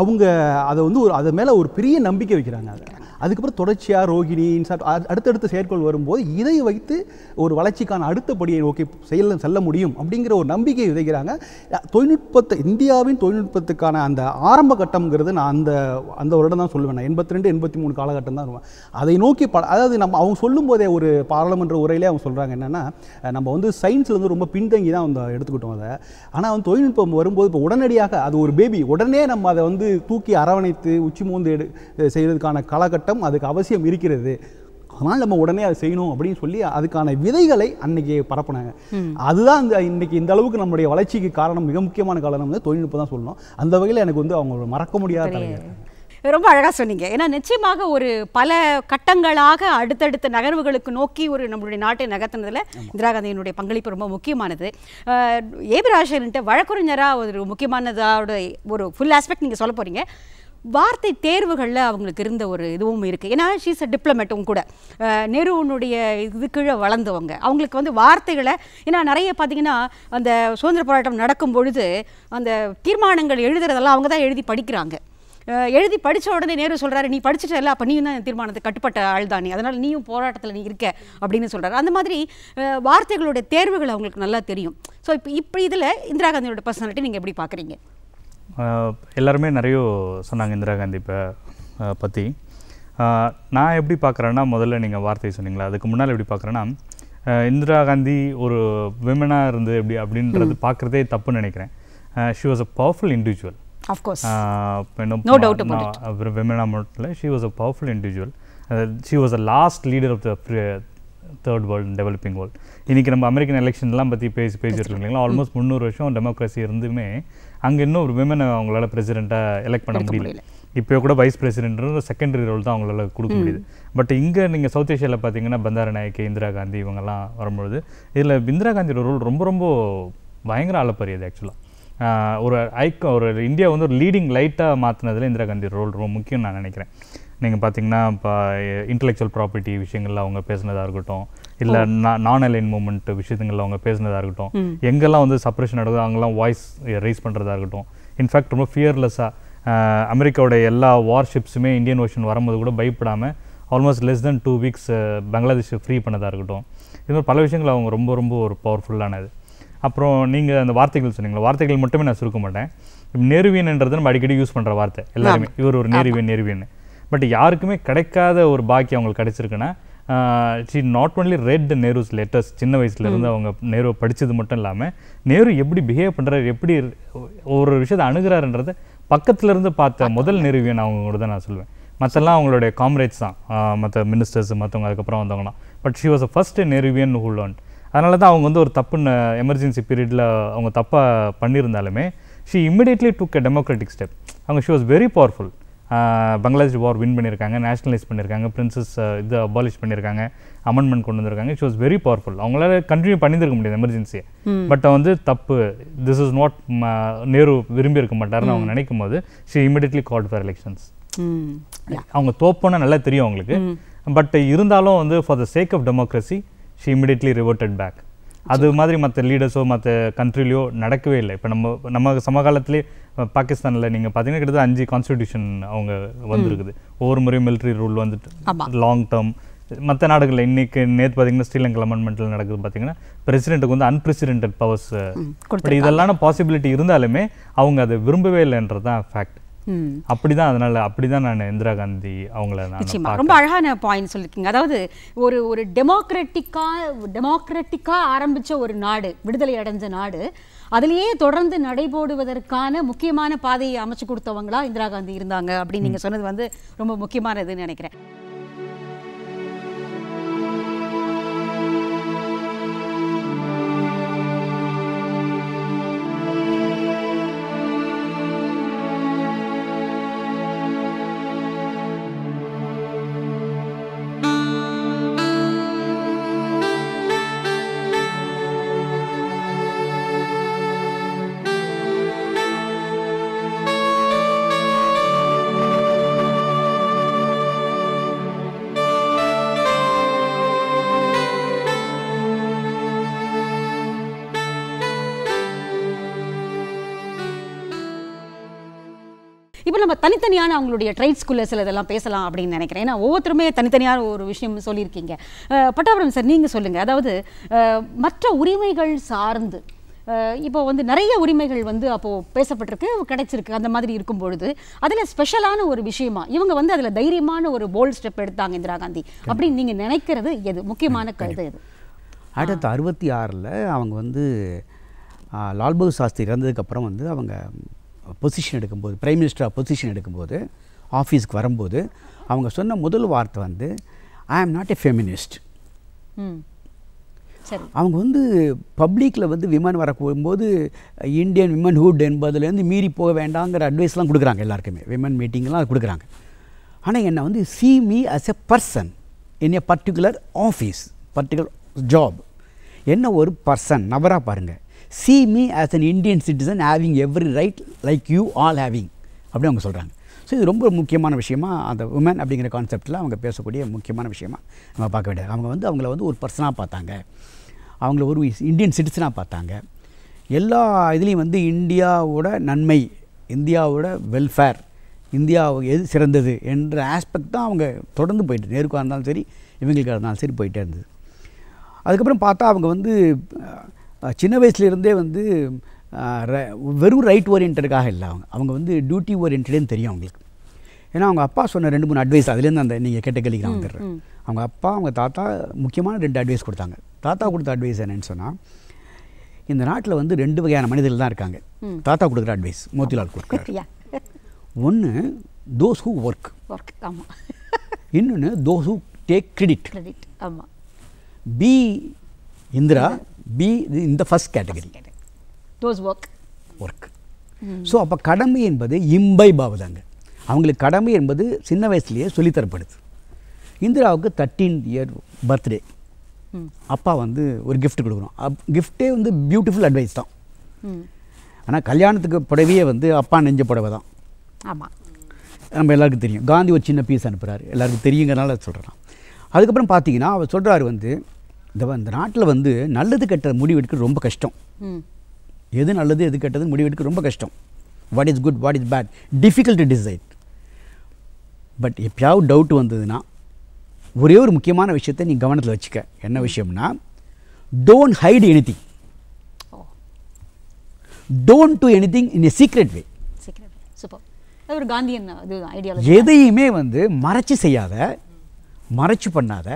Speaker 4: அவங்க அதை வந்து ஒரு அது மேலே ஒரு பெரிய நம்பிக்கை வைக்கிறாங்க அதை அதுக்கப்புறம் தொடர்ச்சியாக ரோகிணி இன்சாட் அடுத்தடுத்த செயற்கோள் வரும்போது இதை வைத்து ஒரு வளர்ச்சிக்கான அடுத்த படியை நோக்கி செயல் செல்ல முடியும் அப்படிங்கிற ஒரு நம்பிக்கையை விதைக்கிறாங்க தொழில்நுட்பத்தை இந்தியாவின் தொழில்நுட்பத்துக்கான அந்த ஆரம்ப கட்டம்ங்கிறது நான் அந்த அந்த வருடம் தான் சொல்லுவேன் எண்பத்தி ரெண்டு எண்பத்தி மூணு காலகட்டம் தான் அதை நோக்கி ப அதாவது நம்ம அவங்க சொல்லும் போதே ஒரு பாராளுமன்ற உரையிலே அவங்க சொல்கிறாங்க என்னென்னா நம்ம வந்து சயின்ஸில் வந்து ரொம்ப பின்தங்கி தான் வந்து எடுத்துக்கிட்டோம் அதை ஆனால் வந்து தொழில்நுட்பம் வரும்போது இப்போ உடனடியாக அது ஒரு பேபி உடனே நம்ம அதை வந்து தூக்கி அரவணைத்து உச்சி மூந்து எடு செய்கிறதுக்கான காலகட்டம் போராட்டம் அதுக்கு அவசியம் இருக்கிறது அதனால் நம்ம உடனே அதை செய்யணும் அப்படின்னு சொல்லி அதுக்கான விதைகளை அன்னைக்கு பரப்புனாங்க அதுதான் இந்த இன்னைக்கு இந்த அளவுக்கு நம்முடைய வளர்ச்சிக்கு காரணம் மிக முக்கியமான காரணம் வந்து தொழில்நுட்பம் தான் சொல்லணும் அந்த வகையில் எனக்கு வந்து அவங்க மறக்க முடியாத
Speaker 1: ரொம்ப அழகாக சொன்னீங்க ஏன்னா நிச்சயமாக ஒரு பல கட்டங்களாக அடுத்தடுத்த நகர்வுகளுக்கு நோக்கி ஒரு நம்மளுடைய நாட்டை நகர்த்தினதில் இந்திரா காந்தியினுடைய பங்களிப்பு ரொம்ப முக்கியமானது ஏபிராஜன்ட்டு வழக்குரைஞராக ஒரு முக்கியமானதோட ஒரு ஃபுல் ஆஸ்பெக்ட் நீங்கள் சொல்ல போகிறீங்க வார்த்தை தேர்வுகளில் அவங்களுக்கு இருந்த ஒரு இதுவும் இருக்குது ஏன்னா ஷீஸ் அ டிப்ளமேட்டும் கூட நெருவனுடைய இது கீழே வளர்ந்தவங்க அவங்களுக்கு வந்து வார்த்தைகளை ஏன்னா நிறைய பார்த்திங்கன்னா அந்த சுதந்திர போராட்டம் நடக்கும் பொழுது அந்த தீர்மானங்கள் எழுதுறதெல்லாம் அவங்க தான் எழுதி படிக்கிறாங்க எழுதி படித்த உடனே நேரு சொல்கிறாரு நீ இல்லை அப்போ நீயும் தான் தீர்மானத்தை கட்டுப்பட்ட ஆள் தானே அதனால் நீயும் போராட்டத்தில் நீ இருக்க அப்படின்னு சொல்கிறாரு அந்த மாதிரி வார்த்தைகளுடைய தேர்வுகள் அவங்களுக்கு நல்லா தெரியும் ஸோ இப்போ இப்போ இதில் இந்திரா காந்தியோட பர்சனாலிட்டி நீங்கள் எப்படி பார்க்குறீங்க
Speaker 5: எல்லாருமே நிறைய சொன்னாங்க இந்திரா காந்தி பற்றி நான் எப்படி பார்க்குறேன்னா முதல்ல நீங்கள் வார்த்தை சொன்னீங்களா அதுக்கு முன்னால் எப்படி பார்க்குறேன்னா இந்திரா காந்தி ஒரு விமனாக இருந்து எப்படி அப்படின்றது பார்க்குறதே தப்புன்னு நினைக்கிறேன் she was a powerful individual விமனா மட்டும் இல்லை she was a powerful individual she was a last leader of the third world developing world இன்றைக்கி நம்ம அமெரிக்கன் எலெக்ஷன்லாம் பற்றி பேசி பேசிட்டு இருக்கீங்களா ஆல்மோஸ்ட் முந்நூறு வருஷம் டெமோக்ரஸி இருந்துமே அங்கே இன்னும் ஒரு விமனை அவங்களால பிரசிடெண்ட்டாக எலெக்ட் பண்ண முடியல இப்போ கூட வைஸ் பிரசிடென்ட்னு செகண்டரி ரோல் தான் அவங்களால கொடுக்க முடியுது பட் இங்கே நீங்கள் சவுத் ஏஷியாவில் பார்த்தீங்கன்னா பந்தார நாயக்கு இந்திரா காந்தி இவங்கெல்லாம் வரும்பொழுது இதில் இந்திரா காந்தியோட ரோல் ரொம்ப ரொம்ப பயங்கர அளப்பரியது ஆக்சுவலாக ஒரு ஐக்க ஒரு இந்தியா வந்து ஒரு லீடிங் லைட்டாக மாற்றினதில் இந்திரா காந்தி ரோல் ரொம்ப முக்கியம் நான் நினைக்கிறேன் நீங்கள் பார்த்தீங்கன்னா இப்போ இன்டலெக்சுவல் ப்ராப்பர்ட்டி விஷயங்கள்ல அவங்க பேசுனதாக இருக்கட்டும் இல்லை நான் அலைன் மூமெண்ட் விஷயத்துங்களில் அவங்க பேசுனதாக இருக்கட்டும் எங்கெல்லாம் வந்து சப்ரேஷன் நடக்குது அங்கெல்லாம் வாய்ஸ் ரைஸ் பண்ணுறதா இருக்கட்டும் இன்ஃபேக்ட் ரொம்ப ஃபியர்லெஸ்ஸாக அமெரிக்காவோட எல்லா வார்ஷிப்ஸுமே இந்தியன் ஓஷன் வரும்போது கூட பயப்படாமல் almost less than two weeks Bangladesh free பண்ணதாக இருக்கட்டும் இது மாதிரி பல விஷயங்கள் அவங்க ரொம்ப ரொம்ப ஒரு பவர்ஃபுல்லானது அப்புறம் நீங்கள் அந்த வார்த்தைகள் சொன்னீங்களா வார்த்தைகள் மட்டுமே நான் சுருக்க மாட்டேன் நெருவியன்ன்றது நம்ம அடிக்கடி யூஸ் பண்ணுற வார்த்தை எல்லாருமே இவர் ஒரு நெருவியன் நெருவியன் பட் யாருக்குமே கிடைக்காத ஒரு பாக்கி அவங்களுக்கு கிடைச்சிருக்குன்னா she not only read the Nehru's letters சின்ன வயசுலேருந்து அவங்க நேரு படித்தது மட்டும் இல்லாமல் நேரு எப்படி பிஹேவ் பண்ணுறாரு எப்படி ஒரு விஷயத்தை அணுகிறாருன்றதை பக்கத்துலேருந்து பார்த்த முதல் நிறுவியன் அவங்க கூட தான் நான் சொல்லுவேன் மற்றெல்லாம் அவங்களுடைய காம்ரேட்ஸ் தான் மற்ற மினிஸ்டர்ஸ் மற்றவங்க அதுக்கப்புறம் வந்தவங்களாம் but she was a first Nehruvian whole one அதனால தான் அவங்க வந்து ஒரு தப்புன்னு எமர்ஜென்சி பீரியடில் அவங்க தப்பாக பண்ணியிருந்தாலுமே she immediately took a democratic step அவங்க she was very powerful Bangladesh war win பண்ணியிருக்காங்க நேஷனலைஸ் பண்ணியிருக்காங்க பிரின்சஸ் இது அபாலிஷ் பண்ணியிருக்காங்க அமெண்ட்மெண்ட் கொண்டு வந்திருக்காங்க இட் வாஸ் வெரி பவர்ஃபுல் அவங்களால கண்டினியூ பண்ணியிருக்க முடியாது எமர்ஜென்சியை பட் வந்து தப்பு திஸ் இஸ் நாட் நேரு விரும்பி இருக்க மாட்டார்னு அவங்க நினைக்கும் போது she immediately call for elections அவங்க தோப்போனா நல்லா தெரியும் அவங்களுக்கு பட் இருந்தாலும் வந்து for the sake of democracy she immediately reverted back அது மாதிரி மற்ற லீடர்ஸோ மற்ற கண்ட்ரிலையோ நடக்கவே இல்லை இப்போ நம்ம நம்ம சமகாலத்திலே பாகிஸ்தானில் நீங்கள் பார்த்தீங்கன்னா கிட்டத்தட்ட அஞ்சு கான்ஸ்டியூஷன் அவங்க வந்துருக்குது ஒவ்வொரு முறையும் மிலிட்ரி ரூல் வந்துட்டு லாங் டேர்ம் மற்ற நாடுகளில் இன்றைக்கி நேற்று பார்த்தீங்கன்னா ஸ்ரீலங்கா அமெண்ட்மெண்ட்டில் நடக்குது பார்த்தீங்கன்னா பிரசிடென்ட்டுக்கு வந்து அன்பிரசிடென்டட் பவர்ஸ் இதெல்லாம் பாசிபிலிட்டி இருந்தாலுமே அவங்க அதை விரும்பவே இல்லைன்றது தான் ஃபேக்ட் அப்படிதான் அதனால அப்படிதான் நான் இந்திரா காந்தி அவங்கள நிச்சயமா ரொம்ப
Speaker 1: அழகான பாயிண்ட் சொல்லிருக்கீங்க அதாவது ஒரு ஒரு டெமோக்ராட்டிக்கா டெமோக்ராட்டிக்கா ஆரம்பிச்ச ஒரு நாடு விடுதலை அடைஞ்ச நாடு அதுலேயே தொடர்ந்து நடைபோடுவதற்கான முக்கியமான பாதையை அமைச்சு கொடுத்தவங்களா இந்திரா காந்தி இருந்தாங்க அப்படின்னு நீங்க சொன்னது வந்து ரொம்ப முக்கியமானதுன்னு நினைக்கிறேன் திரும்ப நம்ம தனித்தனியான அவங்களுடைய ட்ரைட்ஸ்குள்ளே சில இதெல்லாம் பேசலாம் அப்படின்னு நினைக்கிறேன் ஏன்னா ஒவ்வொருத்தருமே தனித்தனியான ஒரு விஷயம் சொல்லியிருக்கீங்க பட்டாபுரம் சார் நீங்கள் சொல்லுங்கள் அதாவது மற்ற உரிமைகள் சார்ந்து இப்போ வந்து நிறைய உரிமைகள் வந்து அப்போது பேசப்பட்டிருக்கு கிடைச்சிருக்கு அந்த மாதிரி இருக்கும் பொழுது அதில் ஸ்பெஷலான ஒரு விஷயமா இவங்க வந்து அதில் தைரியமான ஒரு போல்ட் ஸ்டெப் எடுத்தாங்க இந்திரா காந்தி அப்படின்னு நீங்கள் நினைக்கிறது எது முக்கியமான கருத்து எது
Speaker 2: ஆயிரத்தி தொள்ளாயிரத்தி அறுபத்தி ஆறில் அவங்க வந்து லால்பகதூர் சாஸ்திரி இறந்ததுக்கப்புறம் வந்து அவங்க பொசிஷன் எடுக்கும்போது பிரைம் மினிஸ்டராக பொசிஷன் எடுக்கும்போது ஆஃபீஸ்க்கு வரும்போது அவங்க சொன்ன முதல் வார்த்தை வந்து ஐ ஆம் நாட் எ ஃபெமினிஸ்ட் அவங்க வந்து பப்ளிக்கில் வந்து விமன் வர போகும்போது இந்தியன் விமன் ஹூட் என்பதுலேருந்து மீறி போக வேண்டாங்கிற அட்வைஸ்லாம் கொடுக்குறாங்க எல்லாருக்குமே விமன் மீட்டிங்லாம் அது கொடுக்குறாங்க ஆனால் என்னை வந்து see me as a person in a particular office particular job என்ன ஒரு பர்சன் நபராக பாருங்கள் see me as an Indian citizen having every right like you all having அப்படின்னு அவங்க சொல்கிறாங்க ஸோ இது ரொம்ப முக்கியமான விஷயமா அந்த உமன் அப்படிங்கிற கான்செப்டில் அவங்க பேசக்கூடிய முக்கியமான விஷயமா நம்ம பார்க்க வேண்டியது அவங்க வந்து அவங்கள வந்து ஒரு பர்சனாக பார்த்தாங்க அவங்கள ஒரு இந்தியன் சிட்டிசனாக பார்த்தாங்க எல்லா இதுலேயும் வந்து இந்தியாவோட நன்மை இந்தியாவோட வெல்ஃபேர் இந்தியா எது சிறந்தது என்ற ஆஸ்பெக்ட் தான் அவங்க தொடர்ந்து போயிட்டு நேருக்காக இருந்தாலும் சரி இவங்களுக்காக இருந்தாலும் சரி போயிட்டே இருந்தது அதுக்கப்புறம் பார்த்தா அவங்க வந்து சின்ன வயசுலேருந்தே வந்து வெறும் ரைட் ஓரியன்டாக இல்லை அவங்க அவங்க வந்து டியூட்டி ஓரியன்டடுன்னு தெரியும் அவங்களுக்கு ஏன்னா அவங்க அப்பா சொன்ன ரெண்டு மூணு அட்வைஸ் அதுலேருந்து அந்த நீங்கள் கேட்டகரிக்கு நான் வந்துடுறேன் அவங்க அப்பா அவங்க தாத்தா முக்கியமான ரெண்டு அட்வைஸ் கொடுத்தாங்க தாத்தா கொடுத்த அட்வைஸ் என்னென்னு சொன்னால் இந்த நாட்டில் வந்து ரெண்டு வகையான மனிதர்கள் தான் இருக்காங்க தாத்தா கொடுக்குற அட்வைஸ் மோத்திலால் கொடுக்குற ஒன்று தோஸ் ஹூ ஒர்க் ஒர்க் ஆமாம் இன்னொன்று those who take credit
Speaker 1: credit ஆமாம்
Speaker 2: பி இந்திரா பி இந்த first category those work work so அப்போ கடமை என்பது இம்பை பாவதாங்க அவங்களுக்கு கடமை என்பது சின்ன வயசுலேயே சொல்லித்தரப்படுது இந்திராவுக்கு தேர்ட்டீன் இயர் பர்த்டே அப்பா வந்து ஒரு கிஃப்ட் கொடுக்குறோம் அப் கிஃப்டே வந்து பியூட்டிஃபுல் அட்வைஸ் தான் hmm. ஆனால் கல்யாணத்துக்கு புடவையே வந்து அப்பா நெஞ்ச புடவை தான் ஆமாம் நம்ம எல்லாருக்கும் தெரியும் காந்தி ஒரு சின்ன பீஸ் அனுப்புகிறாரு எல்லாருக்கும் தெரியுங்கிறனால சொல்கிறான் அதுக்கப்புறம் பார்த்தீங்கன்னா அவர் சொல்கிறாரு வந்து இந்த இந்த நாட்டில் வந்து நல்லது கெட்ட முடிவு எடுக்க ரொம்ப கஷ்டம் hmm. எது நல்லது எது கெட்டது முடிவெடுக்க ரொம்ப கஷ்டம் what is good what is bad difficult decide but எப்பயாவது டவுட் வந்ததுன்னா ஒரே ஒரு முக்கியமான விஷயத்தை நீ கவனத்தில் வச்சுக்க என்ன விஷயம்னா don't hide anything don't do anything in a secret way ஒரு எதையுமே வந்து மறைச்சு செய்யாத மறைச்சு பண்ணாத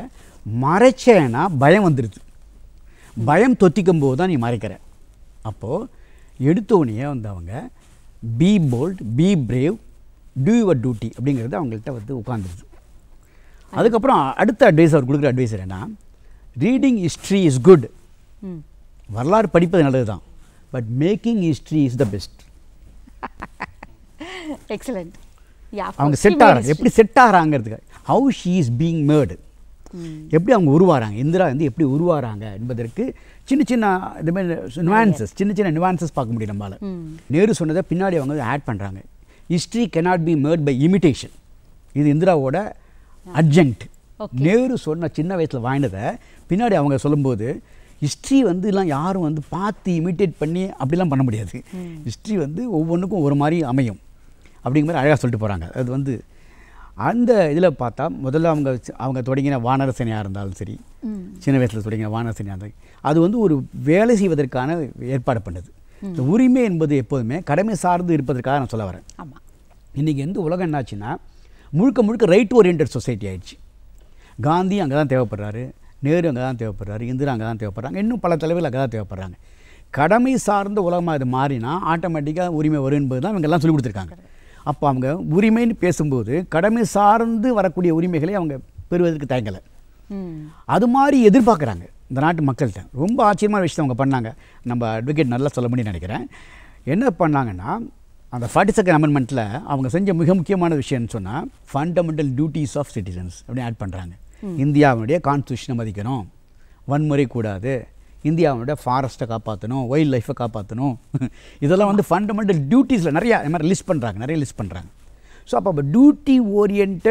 Speaker 2: மறைச்சேன்னா பயம் வந்துடுது பயம் தொத்திக்கும் போது தான் நீ மறைக்கிற அப்போது எடுத்தோடனே வந்து அவங்க be bold be brave to your duty அப்படிங்கிறது அவங்கள்ட்ட வந்து உட்காந்துருது அதுக்கப்புறம் அடுத்த அட்வைஸ் அவர் கொடுக்குற அட்வைஸ் என்னென்னா ரீடிங் ஹிஸ்ட்ரி இஸ் குட் வரலாறு படிப்பது நல்லது தான் but making history is the best
Speaker 1: excellent அவங்க செட் ஆகிறது எப்படி
Speaker 2: செட் ஆகிறாங்கிறதுக்கு how she is being made எப்படி அவங்க உருவாகிறாங்க இந்திரா வந்து எப்படி உருவாகிறாங்க என்பதற்கு சின்ன சின்ன இது மாதிரி நிவான்சஸ் சின்ன சின்ன நிவான்சஸ் பார்க்க முடியும் நம்மளால் நேரு சொன்னதை பின்னாடி அவங்க ஆட் பண்ணுறாங்க history cannot be made by imitation இது இந்திராவோட அர்ஜென்ட் நேரு சொன்ன சின்ன வயசில் வாங்கினதை பின்னாடி அவங்க சொல்லும்போது ஹிஸ்ட்ரி வந்து எல்லாம் யாரும் வந்து பார்த்து இமிட்டேட் பண்ணி அப்படிலாம் பண்ண முடியாது ஹிஸ்ட்ரி வந்து ஒவ்வொன்றுக்கும் ஒரு மாதிரி அமையும் அப்படிங்கிற மாதிரி அழகாக சொல்லிட்டு போகிறாங்க அது வந்து அந்த இதில் பார்த்தா முதல்ல அவங்க அவங்க தொடங்கின வானரசனையாக இருந்தாலும் சரி சின்ன வயசில் தொடங்கின வானரசனையாக இருந்தாலும் அது வந்து ஒரு வேலை செய்வதற்கான ஏற்பாடு பண்ணுது இந்த உரிமை என்பது எப்போதுமே கடமை சார்ந்து இருப்பதற்காக நான் சொல்ல வரேன் ஆமாம் இன்றைக்கி எந்த உலகம் என்னாச்சுன்னா முழுக்க முழுக்க ரைட் ஓரியன்ட் சொசைட்டி ஆயிடுச்சு காந்தி அங்கே தான் தேவைப்படுறாரு நேரு அங்கே தான் தேவைப்படுறாரு இந்திரா அங்கே தான் தேவைப்படுறாங்க இன்னும் பல தலைவர்கள் அங்கே தான் தேவைப்படுறாங்க கடமை சார்ந்த உலகமாக இது மாறினா ஆட்டோமேட்டிக்காக உரிமை வரும் என்பது தான் இவங்கெல்லாம் சொல்லி கொடுத்துருக்காங்க அப்போ அவங்க உரிமைன்னு பேசும்போது கடமை சார்ந்து வரக்கூடிய உரிமைகளை அவங்க பெறுவதற்கு தயங்கலை அது மாதிரி எதிர்பார்க்குறாங்க இந்த நாட்டு மக்கள்கிட்ட ரொம்ப ஆச்சரியமான விஷயத்தை அவங்க பண்ணாங்க நம்ம அட்வொகேட் நல்லா சொல்ல முடியும் நினைக்கிறேன் என்ன பண்ணாங்கன்னா அந்த ஃபார்ட்டி செகண்ட் அமெண்ட்மெண்ட்டில் அவங்க செஞ்ச மிக முக்கியமான விஷயம்னு சொன்னால் ஃபண்டமெண்டல் டியூட்டிஸ் ஆஃப் சிட்டிசன்ஸ் அப்படின்னு ஆட் பண்ணுறாங்க இந்தியாவுடைய கான்ஸ்டியூஷனை மதிக்கணும் வன்முறை கூடாது இந்தியாவோட ஃபாரஸ்ட்டை காப்பாற்றணும் வைல்ட் லைஃப்பை காப்பாற்றணும் <laughs> இதெல்லாம் வந்து ஃபண்டமெண்டல் டியூட்டிஸில் நிறையா இந்த மாதிரி லிஸ்ட் பண்ணுறாங்க நிறைய லிஸ்ட் பண்ணுறாங்க ஸோ அப்போ அப்போ டியூட்டி ஓரியன்ட்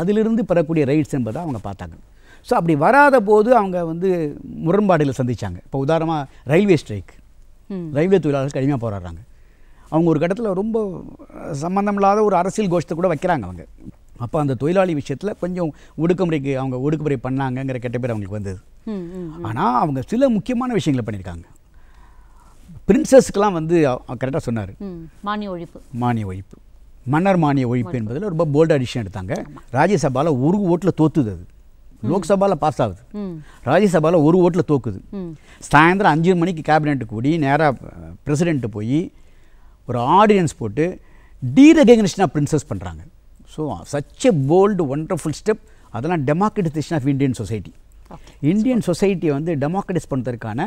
Speaker 2: அதிலிருந்து பெறக்கூடிய ரைட்ஸ் என்பதை அவங்க பார்த்தாங்க ஸோ அப்படி வராத போது அவங்க வந்து முரண்பாடுகளை சந்தித்தாங்க இப்போ உதாரணமாக ரயில்வே ஸ்ட்ரைக் ரயில்வே தொழிலாளர்கள் கடுமையாக போராடுறாங்க அவங்க ஒரு கட்டத்தில் ரொம்ப சம்மந்தமில்லாத ஒரு அரசியல் கோஷ்டத்தை கூட வைக்கிறாங்க அவங்க அப்போ அந்த தொழிலாளி விஷயத்தில் கொஞ்சம் ஒடுக்குமுறைக்கு அவங்க ஒடுக்குமுறை பண்ணாங்கங்கிற கெட்ட பேர் அவங்களுக்கு வந்தது ஆனால் அவங்க சில முக்கியமான விஷயங்களை பண்ணியிருக்காங்க பிரின்சஸ்க்கெலாம் வந்து கரெக்டாக சொன்னார் மானிய ஒழிப்பு மானிய ஒழிப்பு மன்னர் மானிய ஒழிப்பு என்பதில் ரொம்ப போல்டாக அடிஷன் எடுத்தாங்க ராஜ்யசபாவில் ஒரு ஓட்டில் தோத்துது அது லோக்சபாவில் பாஸ் ஆகுது ராஜ்யசபாவில் ஒரு ஓட்டில் தோக்குது சாயந்தரம் அஞ்சு மணிக்கு கேபினெட்டு கூடி நேராக பிரசிடென்ட்டு போய் ஒரு ஆடியன்ஸ் போட்டு டீரெகக்னேஷன் ஆஃப் பிரின்சஸ் பண்ணுறாங்க so such a bold wonderful step அதெல்லாம் democratisation of Indian society Indian சொசைட்டியை வந்து டெமோக்ரட்டிஸ் பண்ணுறதுக்கான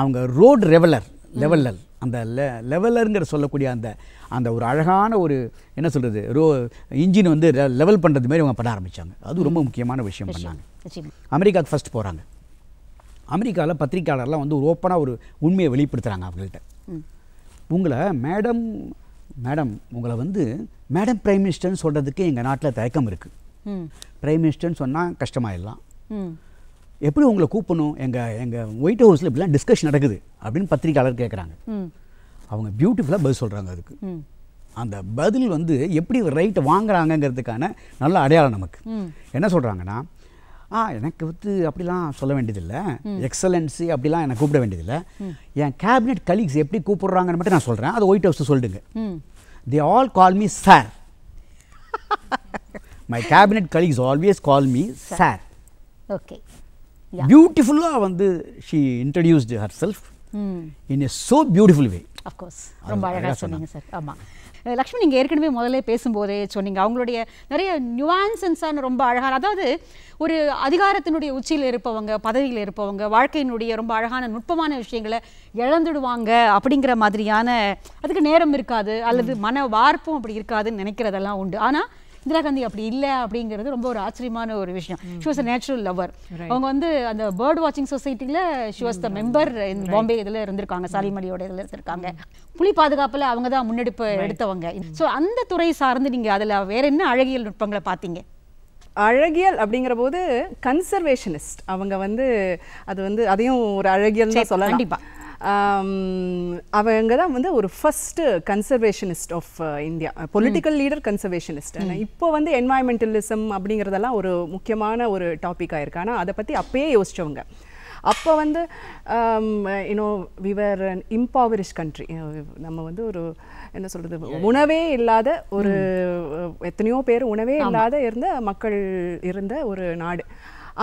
Speaker 2: அவங்க ரோடு ரெவலர் லெவலர் அந்த லெ லெவலருங்கிற சொல்லக்கூடிய அந்த அந்த ஒரு அழகான ஒரு என்ன சொல்கிறது ரோ இன்ஜின் வந்து லெவல் பண்ணுறது மாதிரி அவங்க பண்ண ஆரம்பித்தாங்க அது ரொம்ப முக்கியமான விஷயம் பண்ணாங்க அமெரிக்காவுக்கு ஃபஸ்ட் போகிறாங்க அமெரிக்காவில் பத்திரிக்கையாளர்லாம் வந்து ஒரு ஓப்பனாக ஒரு உண்மையை வெளிப்படுத்துகிறாங்க அவங்கள்ட்ட உங்களை மேடம் மேடம் உங்களை வந்து மேடம் பிரைம் மினிஸ்டர்னு சொல்கிறதுக்கு எங்கள் நாட்டில் தயக்கம் இருக்குது பிரைம் மினிஸ்டர்னு சொன்னால் கஷ்டமாயிடலாம் எப்படி உங்களை கூப்பிடணும் எங்கள் எங்கள் ஒயிட் ஹவுஸில் இப்படிலாம் டிஸ்கஷன் நடக்குது அப்படின்னு பத்திரிகையாளர் கேட்குறாங்க அவங்க பியூட்டிஃபுல்லாக பதில் சொல்கிறாங்க அதுக்கு அந்த பதில் வந்து எப்படி ரைட்டை வாங்குறாங்கங்கிறதுக்கான நல்ல அடையாளம் நமக்கு என்ன சொல்கிறாங்கன்னா ஆ எனக்கு வந்து அப்படிலாம் சொல்ல வேண்டியதில்லை எக்ஸலன்சி அப்படிலாம் எனக்கு கூப்பிட வேண்டியதில்லை என் கேபினெட் கலீக்ஸ் எப்படி கூப்பிடுறாங்கன்னு மட்டும் நான் சொல்கிறேன் அது ஒயிட் ஹவுஸ் சொல்லிடுங்க they all call me sir my cabinet colleagues always call me sir okay பியூட்டிஃபுல்லாக வந்து she introduced herself in a so beautiful way
Speaker 1: of course ரொம்ப அழகாக சொன்னீங்க சார் ஆமாம் லக்ஷ்மி நீங்கள் ஏற்கனவே முதல்ல பேசும்போதே சொன்னீங்க அவங்களுடைய நிறைய நியூவான்சன்ஸான ரொம்ப அழகான அதாவது ஒரு அதிகாரத்தினுடைய உச்சியில் இருப்பவங்க பதவியில் இருப்பவங்க வாழ்க்கையினுடைய ரொம்ப அழகான நுட்பமான விஷயங்களை இழந்துடுவாங்க அப்படிங்கிற மாதிரியான அதுக்கு நேரம் இருக்காது அல்லது மன வார்ப்பும் அப்படி இருக்காதுன்னு நினைக்கிறதெல்லாம் உண்டு ஆனால் இந்திரா காந்தி அப்படி இல்லை அப்படிங்கிறது ரொம்ப ஒரு ஆச்சரியமான ஒரு விஷயம் she was a natural lover அவங்க வந்து அந்த பேர்ட் வாட்சிங் சொசைட்டியில் she was the member Bombay இதில் இருந்திருக்காங்க சாலிமடியோட இதில் இருந்திருக்காங்க புலி பாதுகாப்பில் அவங்க தான் முன்னெடுப்பு எடுத்தவங்க ஸோ அந்த துறை சார்ந்து நீங்கள் அதில் வேற என்ன அழகியல் நுட்பங்களை பார்த்தீங்க
Speaker 3: அழகியல் அப்படிங்கிற போது கன்சர்வேஷனிஸ்ட் அவங்க வந்து அது வந்து அதையும் ஒரு அழகியல் தான் சொல்லலாம் அவங்க தான் வந்து ஒரு first conservationist of India political leader conservationist இப்போ வந்து என்வாயன்மெண்டலிசம் அப்படிங்கிறதெல்லாம் ஒரு முக்கியமான ஒரு டாபிக் ஆயிருக்கு ஆனால் அதை பற்றி அப்பயே யோசித்தவங்க அப்போ வந்து யூனோ விவர் இம்பாவரிஷ் கண்ட்ரி நம்ம வந்து ஒரு என்ன சொல்கிறது உணவே இல்லாத ஒரு எத்தனையோ பேர் உணவே இல்லாத இருந்த மக்கள் இருந்த ஒரு நாடு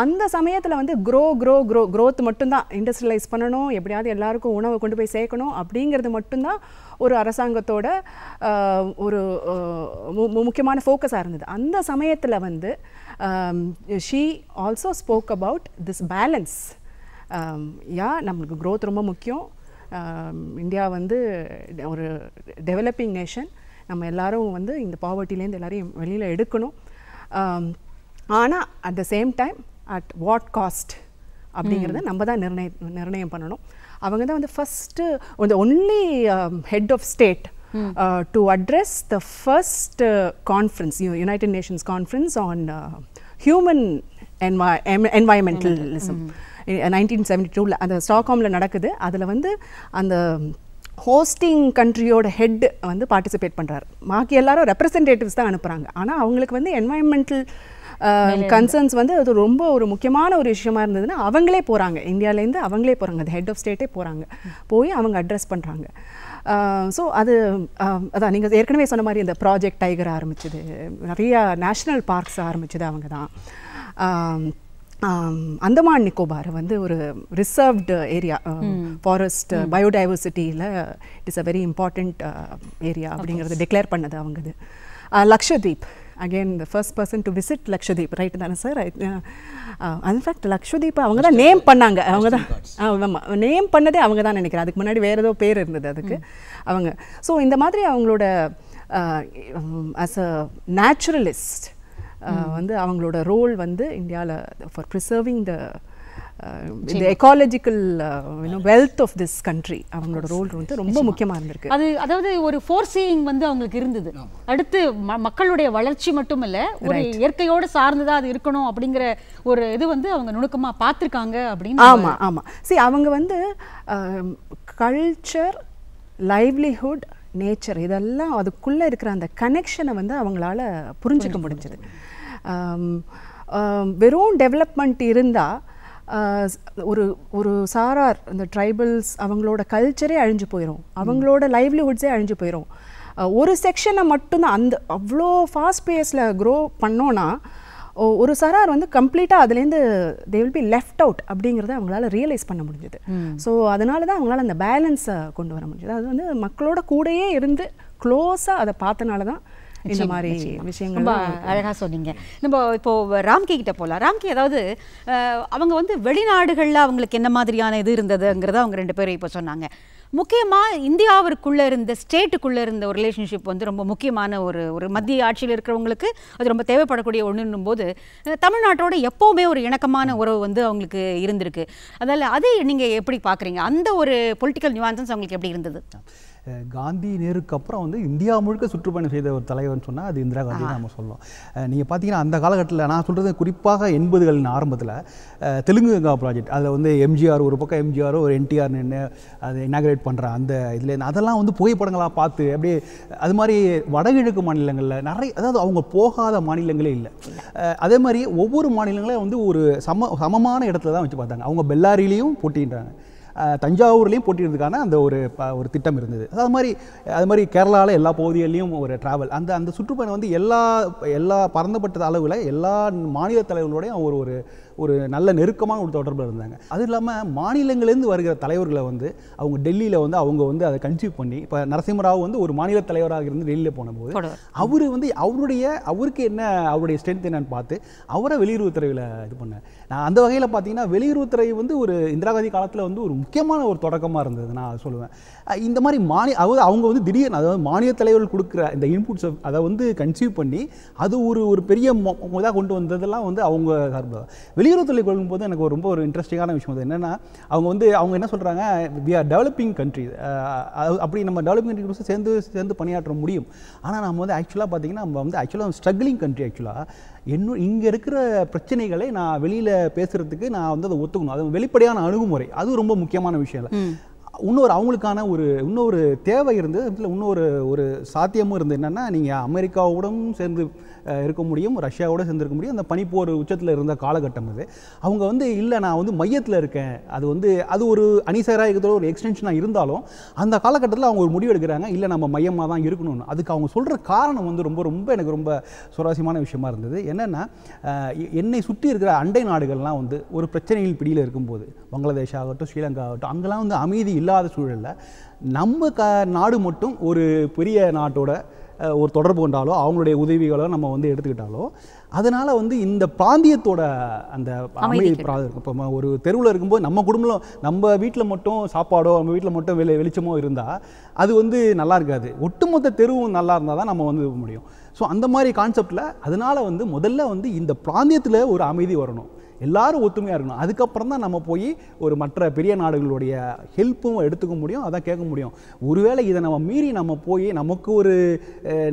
Speaker 3: அந்த சமயத்தில் வந்து க்ரோ க்ரோ க்ரோ க்ரோத் மட்டும்தான் இண்டஸ்ட்ரியலைஸ் பண்ணணும் எப்படியாவது எல்லாருக்கும் உணவை கொண்டு போய் சேர்க்கணும் அப்படிங்கிறது மட்டும்தான் ஒரு அரசாங்கத்தோட ஒரு முக்கியமான ஃபோக்கஸாக இருந்தது அந்த சமயத்தில் வந்து she also spoke about this balance yeah நம்மளுக்கு க்ரோத் ரொம்ப முக்கியம் இந்தியா வந்து ஒரு டெவலப்பிங் நேஷன் நம்ம எல்லோரும் வந்து இந்த பாவர்ட்டிலேருந்து எல்லோரையும் வெளியில் எடுக்கணும் ஆனால் at the same time at what cost அப்படிங்கிறத நம்ம தான் நிர்ணய நிர்ணயம் பண்ணணும் அவங்க தான் வந்து ஃபஸ்ட்டு இந்த only head of state to address the first conference United Nations conference on human என்வா என்வாயன்மெண்டலிசம் நைன்டீன் செவன்டி டூவில் அந்த ஸ்டாக்ஹாமில் நடக்குது அதில் வந்து அந்த ஹோஸ்டிங் கண்ட்ரியோட ஹெட் வந்து பார்ட்டிசிபேட் பண்ணுறாரு பாக்கி எல்லாரும் ரெப்ரசன்டேட்டிவ்ஸ் தான் அனுப்புகிறாங்க ஆனால் அவங்களுக்கு வந்து என்வாயன்மெண்டல் கன்சர்ன்ஸ் வந்து அது ரொம்ப ஒரு முக்கியமான ஒரு விஷயமா இருந்ததுன்னா அவங்களே போகிறாங்க இந்தியாவிலேருந்து அவங்களே போகிறாங்க அது ஹெட் ஆஃப் ஸ்டேட்டே போகிறாங்க போய் அவங்க அட்ரஸ் பண்ணுறாங்க ஸோ அது அதான் நீங்கள் ஏற்கனவே சொன்ன மாதிரி இந்த ப்ராஜெக்ட் டைகர் ஆரம்பிச்சது நிறையா நேஷ்னல் பார்க்ஸ் ஆரம்பிச்சது அவங்க தான் அந்தமான் நிக்கோபார் வந்து ஒரு ரிசர்வ்டு ஏரியா ஃபாரஸ்ட் பயோடைவர்சிட்டியில் it's a very important area அப்படிங்கிறது டிக்ளேர் பண்ணது அவங்கது Lakshadweep again the first person to visit Lakshadweep right தானே சார் அன்ஃபேக்ட் லக்ஷதீப் அவங்க தான் நேம் பண்ணாங்க அவங்க தான் ஆமாம் நேம் பண்ணதே அவங்க தான் நினைக்கிறேன் அதுக்கு முன்னாடி வேறு ஏதோ பேர் இருந்தது அதுக்கு அவங்க ஸோ இந்த மாதிரி அவங்களோட ஆஸ் அ நேச்சுரலிஸ்ட் வந்து அவங்களோட ரோல் வந்து இந்தியாவில் ஃபார் ப்ரிசர்விங் த இந்த ecological wealth of this country அவங்களோட ரோல் வந்து ரொம்ப முக்கியமாக இருந்திருக்கு அது
Speaker 1: அதாவது ஒரு ஃபோர்ஸிங் வந்து அவங்களுக்கு இருந்தது அடுத்து மக்களுடைய வளர்ச்சி மட்டும் இல்லை ஒரு இயற்கையோடு சார்ந்ததாக அது இருக்கணும் அப்படிங்கிற ஒரு இது வந்து அவங்க நுணுக்கமாக பார்த்துருக்காங்க அப்படின்னு ஆமாம் ஆமாம் சரி அவங்க வந்து கல்ச்சர்
Speaker 3: லைவ்லிஹுட் நேச்சர் இதெல்லாம் அதுக்குள்ளே இருக்கிற அந்த கனெக்ஷனை வந்து அவங்களால புரிஞ்சுக்க முடிஞ்சது வெறும் டெவலப்மெண்ட் இருந்தால் ஒரு ஒரு சாரார் இந்த ட்ரைபல்ஸ் அவங்களோட கல்ச்சரே அழிஞ்சு போயிடும் அவங்களோட லைவ்லிஹுட்ஸே அழிஞ்சு போயிடும் ஒரு செக்ஷனை மட்டும்தான் அந்த அவ்வளோ ஃபாஸ்ட் பேஸில் க்ரோ பண்ணோன்னா ஒரு சரார் வந்து கம்ப்ளீட்டாக அதுலேருந்து they will be left out அப்படிங்கிறத அவங்களால ரியலைஸ் பண்ண முடிஞ்சது ஸோ அதனால தான் அவங்களால அந்த பேலன்ஸை கொண்டு வர முடிஞ்சது அது வந்து
Speaker 1: மக்களோட கூடயே இருந்து க்ளோஸாக அதை பார்த்தனால தான் இந்த மாதிரி விஷயங்கள் ரொம்ப அழகாக சொன்னீங்க நம்ம இப்போ ராம்கே கிட்ட போகலாம் ராம்கே அதாவது அவங்க வந்து வெளிநாடுகளில் அவங்களுக்கு என்ன மாதிரியான இது இருந்ததுங்கிறத அவங்க ரெண்டு பேரும் இப்போ சொன்னாங்க முக்கியமாக இந்தியாவிற்குள்ளே இருந்த ஸ்டேட்டுக்குள்ளே இருந்த ஒரு ரிலேஷன்ஷிப் வந்து ரொம்ப முக்கியமான ஒரு ஒரு மத்திய ஆட்சியில் இருக்கிறவங்களுக்கு அது ரொம்ப தேவைப்படக்கூடிய ஒன்றுன்னும் போது தமிழ்நாட்டோட எப்போவுமே ஒரு இணக்கமான உறவு வந்து அவங்களுக்கு இருந்திருக்கு அதனால் அதை நீங்கள் எப்படி பார்க்குறீங்க அந்த ஒரு பொலிட்டிக்கல் நியூவான்சஸ் அவங்களுக்கு எப்படி இருந்தது
Speaker 4: காந்தி நேருக்கு அப்புறம் வந்து இந்தியா முழுக்க சுற்றுப்பயணம் செய்த ஒரு தலைவர்னு சொன்னால் அது இந்திரா காந்தி நம்ம சொல்லலாம் நீங்கள் பார்த்தீங்கன்னா அந்த காலகட்டத்தில் நான் சொல்கிறது குறிப்பாக எண்பதுகளின் ஆரம்பத்தில் தெலுங்கு கங்கா ப்ராஜெக்ட் அதில் வந்து எம்ஜிஆர் ஒரு பக்கம் எம்ஜிஆர் ஒரு என்டிஆர் நின்று அதை இனாகிரேட் பண்ணுற அந்த இதில் அதெல்லாம் வந்து புகைப்படங்களாக பார்த்து அப்படியே அது மாதிரி வடகிழக்கு மாநிலங்களில் நிறைய அதாவது அவங்க போகாத மாநிலங்களே இல்லை அதே மாதிரி ஒவ்வொரு மாநிலங்களையும் வந்து ஒரு சம சமமான இடத்துல தான் வச்சு பார்த்தாங்க அவங்க பெல்லாரிலையும் போட்டின்றாங்க தஞ்சாவூர்லேயும் போட்டிடுறதுக்கான அந்த ஒரு ஒரு திட்டம் இருந்தது அது மாதிரி அது மாதிரி கேரளாவில் எல்லா பகுதிகளிலையும் ஒரு ட்ராவல் அந்த அந்த சுற்றுப்பயணம் வந்து எல்லா எல்லா பறந்தப்பட்ட அளவில் எல்லா மாநில தலைவர்களோடையும் ஒரு ஒரு ஒரு நல்ல நெருக்கமான ஒரு தொடர்பில் இருந்தாங்க அது இல்லாமல் மாநிலங்களிலேருந்து வருகிற தலைவர்களை வந்து அவங்க டெல்லியில் வந்து அவங்க வந்து அதை கன்சியூவ் பண்ணி இப்போ நரசிம்மராவ் வந்து ஒரு மாநில தலைவராக இருந்து டெல்லியில் போனபோது அவர் வந்து அவருடைய அவருக்கு என்ன அவருடைய ஸ்ட்ரென்த் என்னன்னு பார்த்து அவரை வெளியுறவுத்துறையில் இது பண்ணேன் நான் அந்த வகையில் பார்த்தீங்கன்னா வெளியுறவுத்துறை வந்து ஒரு இந்திரா காந்தி காலத்தில் வந்து ஒரு முக்கியமான ஒரு தொடக்கமாக இருந்தது நான் சொல்லுவேன் இந்த மாதிரி மாநில அதாவது அவங்க வந்து திடீர்னு அதாவது மாநில தலைவர்கள் கொடுக்குற இந்த இன்புட்ஸை அதை வந்து கன்சியூவ் பண்ணி அது ஒரு ஒரு பெரிய இதாக கொண்டு வந்ததெல்லாம் வந்து அவங்க சார்பாக வெளி வெளியுறவுத்துறை கொள்ளும் போது எனக்கு ரொம்ப ஒரு இன்ட்ரெஸ்டிங்கான விஷயம் அது என்னென்னா அவங்க வந்து அவங்க என்ன சொல்கிறாங்க வி ஆர் டெவலப்பிங் கண்ட்ரி அப்படி நம்ம டெவலப்பிங் கண்ட்ரி கூட சேர்ந்து சேர்ந்து பணியாற்ற முடியும் ஆனால் நம்ம வந்து ஆக்சுவலாக பார்த்திங்கன்னா நம்ம வந்து ஆக்சுவலாக ஸ்ட்ரகிளிங் கண்ட்ரி ஆக்சுவலாக இன்னும் இங்கே இருக்கிற பிரச்சனைகளை நான் வெளியில் பேசுகிறதுக்கு நான் வந்து அதை ஒத்துக்கணும் அது வெளிப்படையான அணுகுமுறை அது ரொம்ப முக்கியமான விஷயம் இல்லை இன்னொரு அவங்களுக்கான ஒரு இன்னொரு தேவை இருந்தது இன்னொரு ஒரு சாத்தியமும் இருந்தது என்னென்னா நீங்கள் அமெரிக்காவோடும் சேர்ந்து இருக்க முடியும் ரஷ்யாவோட இருக்க முடியும் அந்த பனிப்போர் உச்சத்தில் இருந்த காலகட்டம் அது அவங்க வந்து இல்லை நான் வந்து மையத்தில் இருக்கேன் அது வந்து அது ஒரு அணிசராக இருக்கிற ஒரு எக்ஸ்டென்ஷனாக இருந்தாலும் அந்த காலகட்டத்தில் அவங்க ஒரு முடிவு எடுக்கிறாங்க இல்லை நம்ம மையமாக தான் இருக்கணும்னு அதுக்கு அவங்க சொல்கிற காரணம் வந்து ரொம்ப ரொம்ப எனக்கு ரொம்ப சுவாரஸ்யமான விஷயமா இருந்தது என்னென்னா என்னை சுற்றி இருக்கிற அண்டை நாடுகள்லாம் வந்து ஒரு பிரச்சனையில் பிடியில் இருக்கும்போது பங்களாதேஷ் ஆகட்டும் ஸ்ரீலங்கா ஆகட்டும் அங்கெல்லாம் வந்து அமைதி இல்லாத சூழலில் நம்ம க நாடு மட்டும் ஒரு பெரிய நாட்டோட ஒரு தொடர்பு கொண்டாலோ அவங்களுடைய உதவிகளோ நம்ம வந்து எடுத்துக்கிட்டாலோ அதனால் வந்து இந்த பிராந்தியத்தோட அந்த அமைதி இருக்கும் இப்போ ஒரு தெருவில் இருக்கும்போது நம்ம குடும்பம் நம்ம வீட்டில் மட்டும் சாப்பாடோ நம்ம வீட்டில் மட்டும் வெளி வெளிச்சமோ இருந்தால் அது வந்து நல்லா இருக்காது ஒட்டுமொத்த தெருவும் நல்லா இருந்தால் தான் நம்ம வந்து முடியும் ஸோ அந்த மாதிரி கான்செப்டில் அதனால் வந்து முதல்ல வந்து இந்த பிராந்தியத்தில் ஒரு அமைதி வரணும் எல்லாரும் ஒத்துமையாக இருக்கணும் அதுக்கப்புறம் தான் நம்ம போய் ஒரு மற்ற பெரிய நாடுகளுடைய ஹெல்ப்பும் எடுத்துக்க முடியும் அதான் கேட்க முடியும் ஒருவேளை இதை நம்ம மீறி நம்ம போய் நமக்கு ஒரு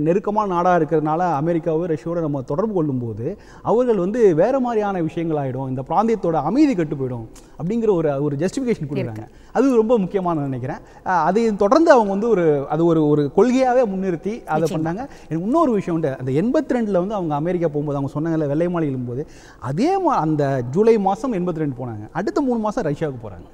Speaker 4: நெருக்கமான நாடாக இருக்கிறதுனால அமெரிக்காவோ ரஷ்யாவோட நம்ம தொடர்பு கொள்ளும்போது அவர்கள் வந்து வேறு மாதிரியான விஷயங்கள் ஆகிடும் இந்த பிராந்தியத்தோட அமைதி கெட்டு போயிடும் அப்படிங்கிற ஒரு ஒரு ஜஸ்டிஃபிகேஷன் கொடுக்குறாங்க அது ரொம்ப முக்கியமான நினைக்கிறேன் அதை தொடர்ந்து அவங்க வந்து ஒரு அது ஒரு ஒரு கொள்கையாகவே முன்னிறுத்தி அதை பண்ணாங்க எனக்கு இன்னொரு விஷயம் உண்டு அந்த எண்பத்தி ரெண்டில் வந்து அவங்க அமெரிக்கா போகும்போது அவங்க சொன்னாங்கல்ல வெள்ளை மாளிகளும் போது அதே மா அந்த ஜூலை மாதம் எண்பத்தி ரெண்டு போனாங்க அடுத்த மூணு மாதம் ரஷ்யாவுக்கு போகிறாங்க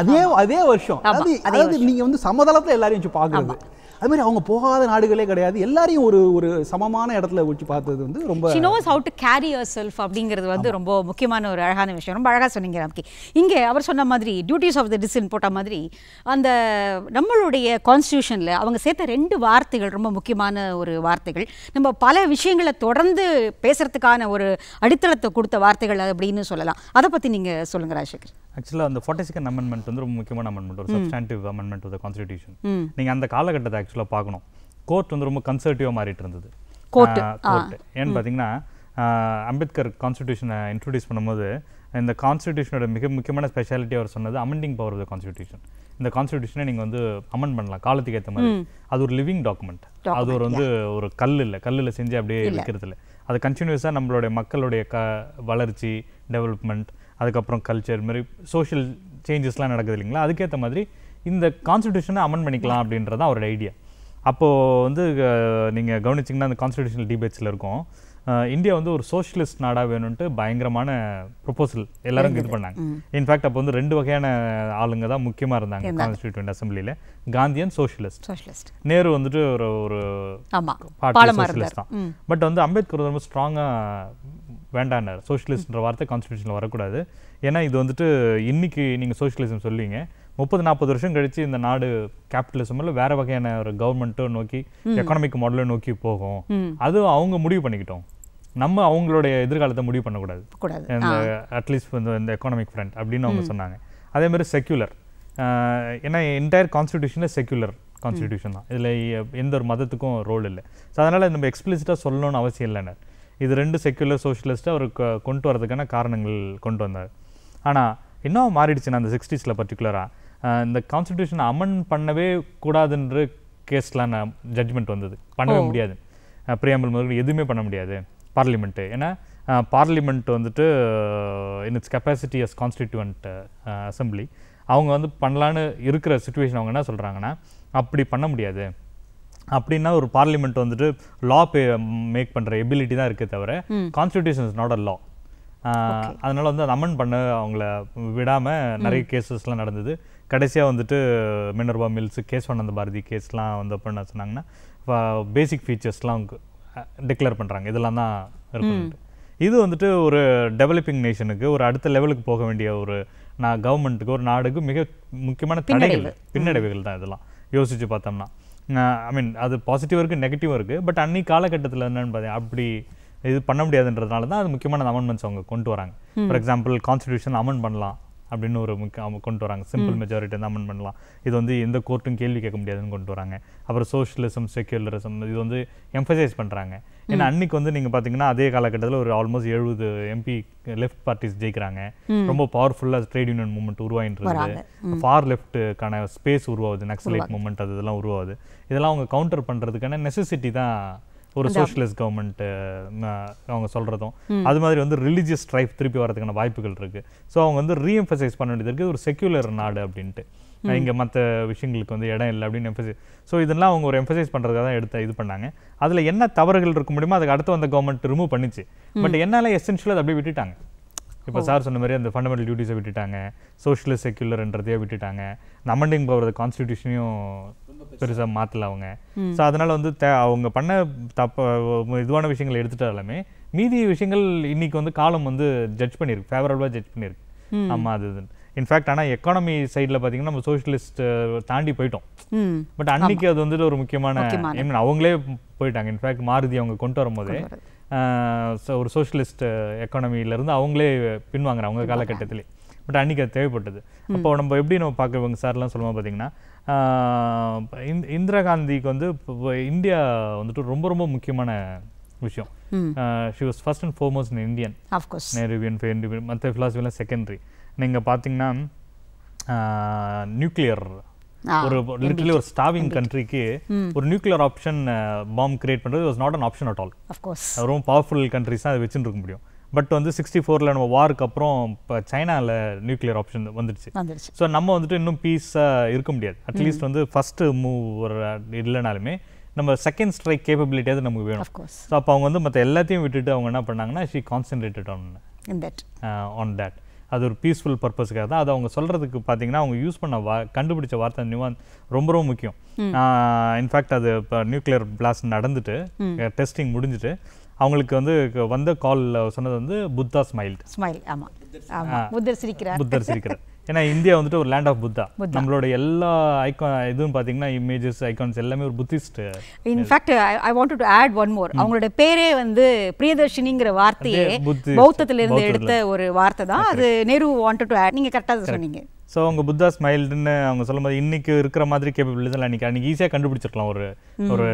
Speaker 4: அதே அதே வருஷம் அதாவது அதாவது நீங்கள் வந்து சமதளத்தில் எல்லாரையும் வச்சு பார்க்குறது அது மாதிரி அவங்க போகாத நாடுகளே கிடையாது எல்லாரையும் ஒரு ஒரு சமமான இடத்துல வச்சு பார்த்தது வந்து ரொம்ப knows
Speaker 1: how to carry yourself அப்படிங்கிறது வந்து ரொம்ப முக்கியமான ஒரு அழகான விஷயம் ரொம்ப அழகாக சொன்னீங்க இங்கே அவர் சொன்ன மாதிரி டியூட்டிஸ் ஆஃப் த டிசின் போட்ட மாதிரி அந்த நம்மளுடைய கான்ஸ்டியூஷனில் அவங்க சேர்த்த ரெண்டு வார்த்தைகள் ரொம்ப முக்கியமான ஒரு வார்த்தைகள் நம்ம பல விஷயங்களை தொடர்ந்து பேசுகிறதுக்கான ஒரு அடித்தளத்தை கொடுத்த வார்த்தைகள் அப்படின்னு சொல்லலாம் அதை பற்றி நீங்கள் சொல்லுங்கள் ராஜசேகர்
Speaker 5: ஆக்சுவலாக அந்த ஃபார்ட்டி செகண்ட் அமெண்ட்மெண்ட் வந்து ரொம்ப முக்கியமான அமெண்ட்மெண்ட் ஒரு substantive amendment of the constitution நீங்கள் அந்த காலகட்டத்தை ஆக்சுவலாக பார்க்கணும் கோர்ட் வந்து ரொம்ப கன்சர்வேட்டிவாக மாறிட்டு இருந்தது கோர்ட் ஏன்னு பார்த்தீங்கன்னா அம்பேத்கர் கான்ஸ்டியூஷனை இன்ட்ரடியூஸ் பண்ணும்போது இந்த கான்ஸ்டியூஷனோட மிக முக்கியமான ஸ்பெஷாலிட்டி அவர் சொன்னது அமெண்டிங் பவர் ஆஃப் கான்ஸ்டியூஷன் இந்த கான்ஸ்டியூஷனை நீங்கள் வந்து அமெண்ட் பண்ணலாம் காலத்துக்கு ஏற்ற மாதிரி அது ஒரு லிவிங் டாக்குமெண்ட் அது ஒரு வந்து ஒரு கல் இல்லை கல்லில் செஞ்சு அப்படியே இருக்கிறது இல்லை அது கண்டினியூஸாக நம்மளுடைய மக்களுடைய க வளர்ச்சி டெவலப்மெண்ட் அதுக்கப்புறம் கல்ச்சர் மாதிரி சோஷியல் சேஞ்சஸ்லாம் நடக்குது இல்லைங்களா அதுக்கேற்ற மாதிரி இந்த கான்ஸ்டியூஷனை அமெண்ட் பண்ணிக்கலாம் அப்படின்றது தான் அவரோட ஐடியா அப்போது வந்து நீங்கள் கவனிச்சிங்கன்னா அந்த கான்ஸ்டியூஷனல் டிபேட்ஸில் இருக்கும் இந்தியா வந்து ஒரு சோஷியலிஸ்ட் நாடாக வேணும்ட்டு பயங்கரமான ப்ரொபோசல் எல்லாரும் இது பண்ணாங்க இன்ஃபேக்ட் அப்போ வந்து ரெண்டு வகையான ஆளுங்க தான் முக்கியமாக இருந்தாங்க கான்ஸ்டியூட் அசம்பிளியில் காந்தியன் சோஷியலிஸ்ட் நேரு வந்துட்டு ஒரு ஒரு பாட்டு சோஷியலிஸ்ட் தான் பட் வந்து அம்பேத்கர் ரொம்ப ஸ்ட்ராங்காக வேண்டான்னார் சோஷியலிஸ்ட்ன்ற வார்த்தை கான்ஸ்டியூஷனில் வரக்கூடாது ஏன்னா இது வந்துட்டு இன்றைக்கி நீங்கள் சோஷியலிசம் சொல்லுவீங்க முப்பது நாற்பது வருஷம் கழித்து இந்த நாடு கேபிட்டலிசம் இல்லை வேறு வகையான ஒரு கவர்மெண்ட்டும் நோக்கி எக்கனாமிக் மாடலை நோக்கி போகும் அது அவங்க முடிவு பண்ணிக்கிட்டோம் நம்ம அவங்களுடைய எதிர்காலத்தை முடிவு பண்ணக்கூடாது uh, இந்த அட்லீஸ்ட் இந்த இந்த எக்கானமிக் ஃப்ரண்ட் அப்படின்னு அவங்க சொன்னாங்க அதே மாதிரி செக்யூலர் ஏன்னா என்டையர் கான்ஸ்டியூஷனில் செக்யூலர் கான்ஸ்டியூஷன் தான் இதில் எந்த ஒரு மதத்துக்கும் ரோல் இல்லை ஸோ அதனால் நம்ம எக்ஸ்பிளிசிட்டாக சொல்லணும்னு அவசியம் இல்லைனர் இது ரெண்டு செக்குலர் சோஷியலிஸ்ட்டை அவர் கொண்டு வரதுக்கான காரணங்கள் கொண்டு வந்தார் ஆனால் இன்னும் நான் அந்த சிக்ஸ்டீஸில் பர்டிகுலராக இந்த கான்ஸ்டியூஷனை அமன் பண்ணவே கூடாதுன்ற கேஸ்லாம் நான் ஜட்ஜ்மெண்ட் வந்தது பண்ணவே முடியாது பிரியாமல் முதல்கள் எதுவுமே பண்ண முடியாது பார்லிமெண்ட்டு ஏன்னா பார்லிமெண்ட் வந்துட்டு in its capacity as constituent assembly அவங்க வந்து பண்ணலான்னு இருக்கிற சுச்சுவேஷன் அவங்க என்ன சொல்கிறாங்கன்னா அப்படி பண்ண முடியாது அப்படின்னா ஒரு பார்லிமெண்ட் வந்துட்டு லா மேக் பண்ணுற எபிலிட்டி தான் இருக்கே தவிர constitution is not a law அதனால வந்து அந்த அமன் பண்ண அவங்கள விடாமல் நிறைய கேசஸ்லாம் நடந்தது கடைசியாக வந்துட்டு மினர்வா மில்ஸ் கேஸ்வனந்த பாரதி கேஸ்லாம் வந்து அப்படின்னு சொன்னாங்கன்னா பேசிக் ஃபீச்சர்ஸ்லாம் டிக்ளேர் பண்ணுறாங்க இதெல்லாம் தான் இருக்கும் இது வந்துட்டு ஒரு டெவலப்பிங் நேஷனுக்கு ஒரு அடுத்த லெவலுக்கு போக வேண்டிய ஒரு நான் கவர்மெண்ட்டுக்கு ஒரு நாடுக்கு மிக முக்கியமான தடைகள் பின்னடைவுகள் தான் இதெல்லாம் யோசித்து பார்த்தோம்னா ஐ மீன் அது பாசிட்டிவாக இருக்குது நெகட்டிவாக இருக்குது பட் அன்னைக்கு காலகட்டத்தில் என்னென்னு பார்த்தீங்கன்னா அப்படி இது பண்ண முடியாதுன்றதுனால தான் அது முக்கியமான அமெண்ட்மெண்ட்ஸ் அவங்க கொண்டு வராங்க ஃபார் எக்ஸாம்பிள் கான்ஸ்டியூஷன் அமெண்ட் பண்ணலாம் அப்படின்னு ஒரு முக்கிய அவங்க கொண்டு வராங்க சிம்பிள் மெஜாரிட்டி தான் அமெண்ட் பண்ணலாம் இது வந்து எந்த கோர்ட்டும் கேள்வி கேட்க முடியாதுன்னு கொண்டு வராங்க அப்புறம் சோஷியலிசம் செக்யூலரிசம் இது வந்து எம்ஃபசைஸ் பண்ணுறாங்க ஏன்னா அன்னைக்கு வந்து நீங்க பாத்தீங்கன்னா அதே காலகட்டத்தில் ஒரு ஆல்மோஸ்ட் எழுபது எம்பி லெஃப்ட் பார்ட்டிஸ் ஜெயிக்கிறாங்க ரொம்ப பவர்ஃபுல்லா ட்ரேட் யூனியன் மூவ்மெண்ட் உருவாகிட்டு ஃபார் லெஃப்ட்டுக்கான ஸ்பேஸ் உருவாகுது நக்சலைட் மூவ்மெண்ட் அது இதெல்லாம் உருவாகுது இதெல்லாம் அவங்க கவுண்டர் பண்றதுக்கான நெசசிட்டி தான் ஒரு சோஷியலிஸ்ட் கவர்மெண்ட் அவங்க சொல்கிறதும் அது மாதிரி வந்து ரிலீஜியஸ் ஸ்ட்ரைஃப் திருப்பி வரதுக்கான வாய்ப்புகள் இருக்குது ஸோ அவங்க வந்து ரீஎம்ஃபசைஸ் பண்ண வேண்டியது இருக்குது ஒரு செக்யூலர் நாடு அப்படின்ட்டு இங்கே மற்ற விஷயங்களுக்கு வந்து இடம் இல்லை அப்படின்னு எம்பசைஸ் ஸோ இதெல்லாம் அவங்க ஒரு எம்பசைஸ் பண்ணுறதுக்காக தான் எடுத்து இது பண்ணாங்க அதில் என்ன தவறுகள் இருக்க முடியுமோ அதுக்கு அடுத்து வந்த கவர்மெண்ட் ரிமூவ் பண்ணிச்சு பட் என்னால் எசென்ஷியல் அதை அப்படியே விட்டுட்டாங்க இப்போ சார் சொன்ன மாதிரி அந்த ஃபண்டமெண்டல் டியூட்டிஸை விட்டுட்டாங்க சோஷியல் செக்யூலர்ன்றதையே விட்டுட்டாங்க நமண்டிங் போகிறது கான்ஸ்டியூஷனையும் பெருசாக மாற்றல அவங்க ஸோ அதனால் வந்து அவங்க பண்ண தப்ப இதுவான விஷயங்களை எடுத்துட்டாலுமே மீதி விஷயங்கள் இன்னைக்கு வந்து காலம் வந்து ஜட்ஜ் பண்ணியிருக்கு ஃபேவரபுளாக ஜட்ஜ் பண்ணியிருக்கு ஆமாம் அது இன்ஃபேக்ட் ஆனால் எக்கானமி சைடில் பார்த்தீங்கன்னா நம்ம சோஷியலிஸ்ட் தாண்டி போயிட்டோம் பட் அன்னைக்கு அது வந்துட்டு ஒரு முக்கியமான அவங்களே போயிட்டாங்க இன்ஃபேக்ட் மாருதி அவங்க கொண்டு வரும்போது ஒரு சோஷியலிஸ்ட் எக்கானமியிலேருந்து அவங்களே பின்வாங்குறாங்க அவங்க காலகட்டத்திலே பட் அன்றைக்கி அது தேவைப்பட்டது அப்போ நம்ம எப்படி நம்ம பார்க்குறவங்க சார்லாம் சொல்லுவோம் பார்த்தீங்கன்னா இந்திரா காந்திக்கு வந்து இந்தியா வந்துட்டு ரொம்ப ரொம்ப முக்கியமான விஷயம் she was first and foremost in Indian Nehruvian மற்ற ஃபிலாசபிலாம் செகண்டரி நீங்கள் பார்த்தீங்கன்னா நியூக்ளியர் ஒரு லிட்டலி ஒரு ஸ்டாவிங் கண்ட்ரிக்கு ஒரு நியூக்ளியர் ஆப்ஷன் பாம் கிரியேட் பண்ணுறது was not an option at all ரொம்ப பவர்ஃபுல் கண்ட்ரிஸ் தான் அதை வச்சுட்டு இருக்க முடியும் பட் வந்து சிக்ஸ்டி ஃபோரில் நம்ம வாருக்கு அப்புறம் இப்போ சைனாவில் நியூக்ளியர் ஆப்ஷன் வந்துடுச்சு ஸோ நம்ம வந்துட்டு இன்னும் பீஸாக இருக்க முடியாது அட்லீஸ்ட் வந்து ஃபஸ்ட்டு மூவ் ஒரு இல்லைனாலுமே நம்ம செகண்ட் ஸ்ட்ரைக் கேப்பபிலிட்டியாவது நமக்கு வேணும் ஸோ அப்போ அவங்க வந்து மற்ற எல்லாத்தையும் விட்டுட்டு அவங்க என்ன பண்ணாங்கன்னா she concentrated on on that அது ஒரு பீஸ்ஃபுல் பர்பஸ்க்காக தான் அது அவங்க சொல்கிறதுக்கு பார்த்தீங்கன்னா அவங்க யூஸ் பண்ண வா கண்டுபிடிச்ச வார்த்தை நிவா ரொம்ப ரொம்ப முக்கியம் இன்ஃபேக்ட் அது இப்போ நியூக்ளியர் பிளாஸ்ட் நடந்துட்டு டெஸ்டிங் முடிஞ்சுட்டு அவங்களுக்கு வந்து வந்த காலில் சொன்னது வந்து புத்தா ஸ்மைல்டு
Speaker 1: ஸ்மைல் ஆமாம் புத்தர் சிரிக்கிறார் புத்தர் சிரிக்கிறார்
Speaker 5: ஏன்னா இந்தியா வந்துட்டு ஒரு லேண்ட் ஆஃப் புத்தா நம்மளோட எல்லா ஐகான் இதுவும் பார்த்தீங்கன்னா இமேஜஸ் ஐகான்ஸ் எல்லாமே ஒரு Buddhist
Speaker 1: in fact I want to add one more அவங்களோட பேரே வந்து பிரியதர்ஷினிங்கிற வார்த்தையே பௌத்தத்திலிருந்து எடுத்த ஒரு வார்த்தை தான் அது நேரு வாண்ட் டு ஆட் நீங்கள் கரெக்டாக சொன்னீங்க
Speaker 5: ஸோ அவங்க புத்தா ஸ்மைல்டுன்னு அவங்க சொல்லும் போது இன்னைக்கு இருக்கிற மாதிரி கேப்பபிலிட்டிஸ் எல்லாம் அன்னைக்கு அன்னைக்கு ஈஸியாக கண்டுபிடிச்சிருக்கலாம் ஒரு ஒரு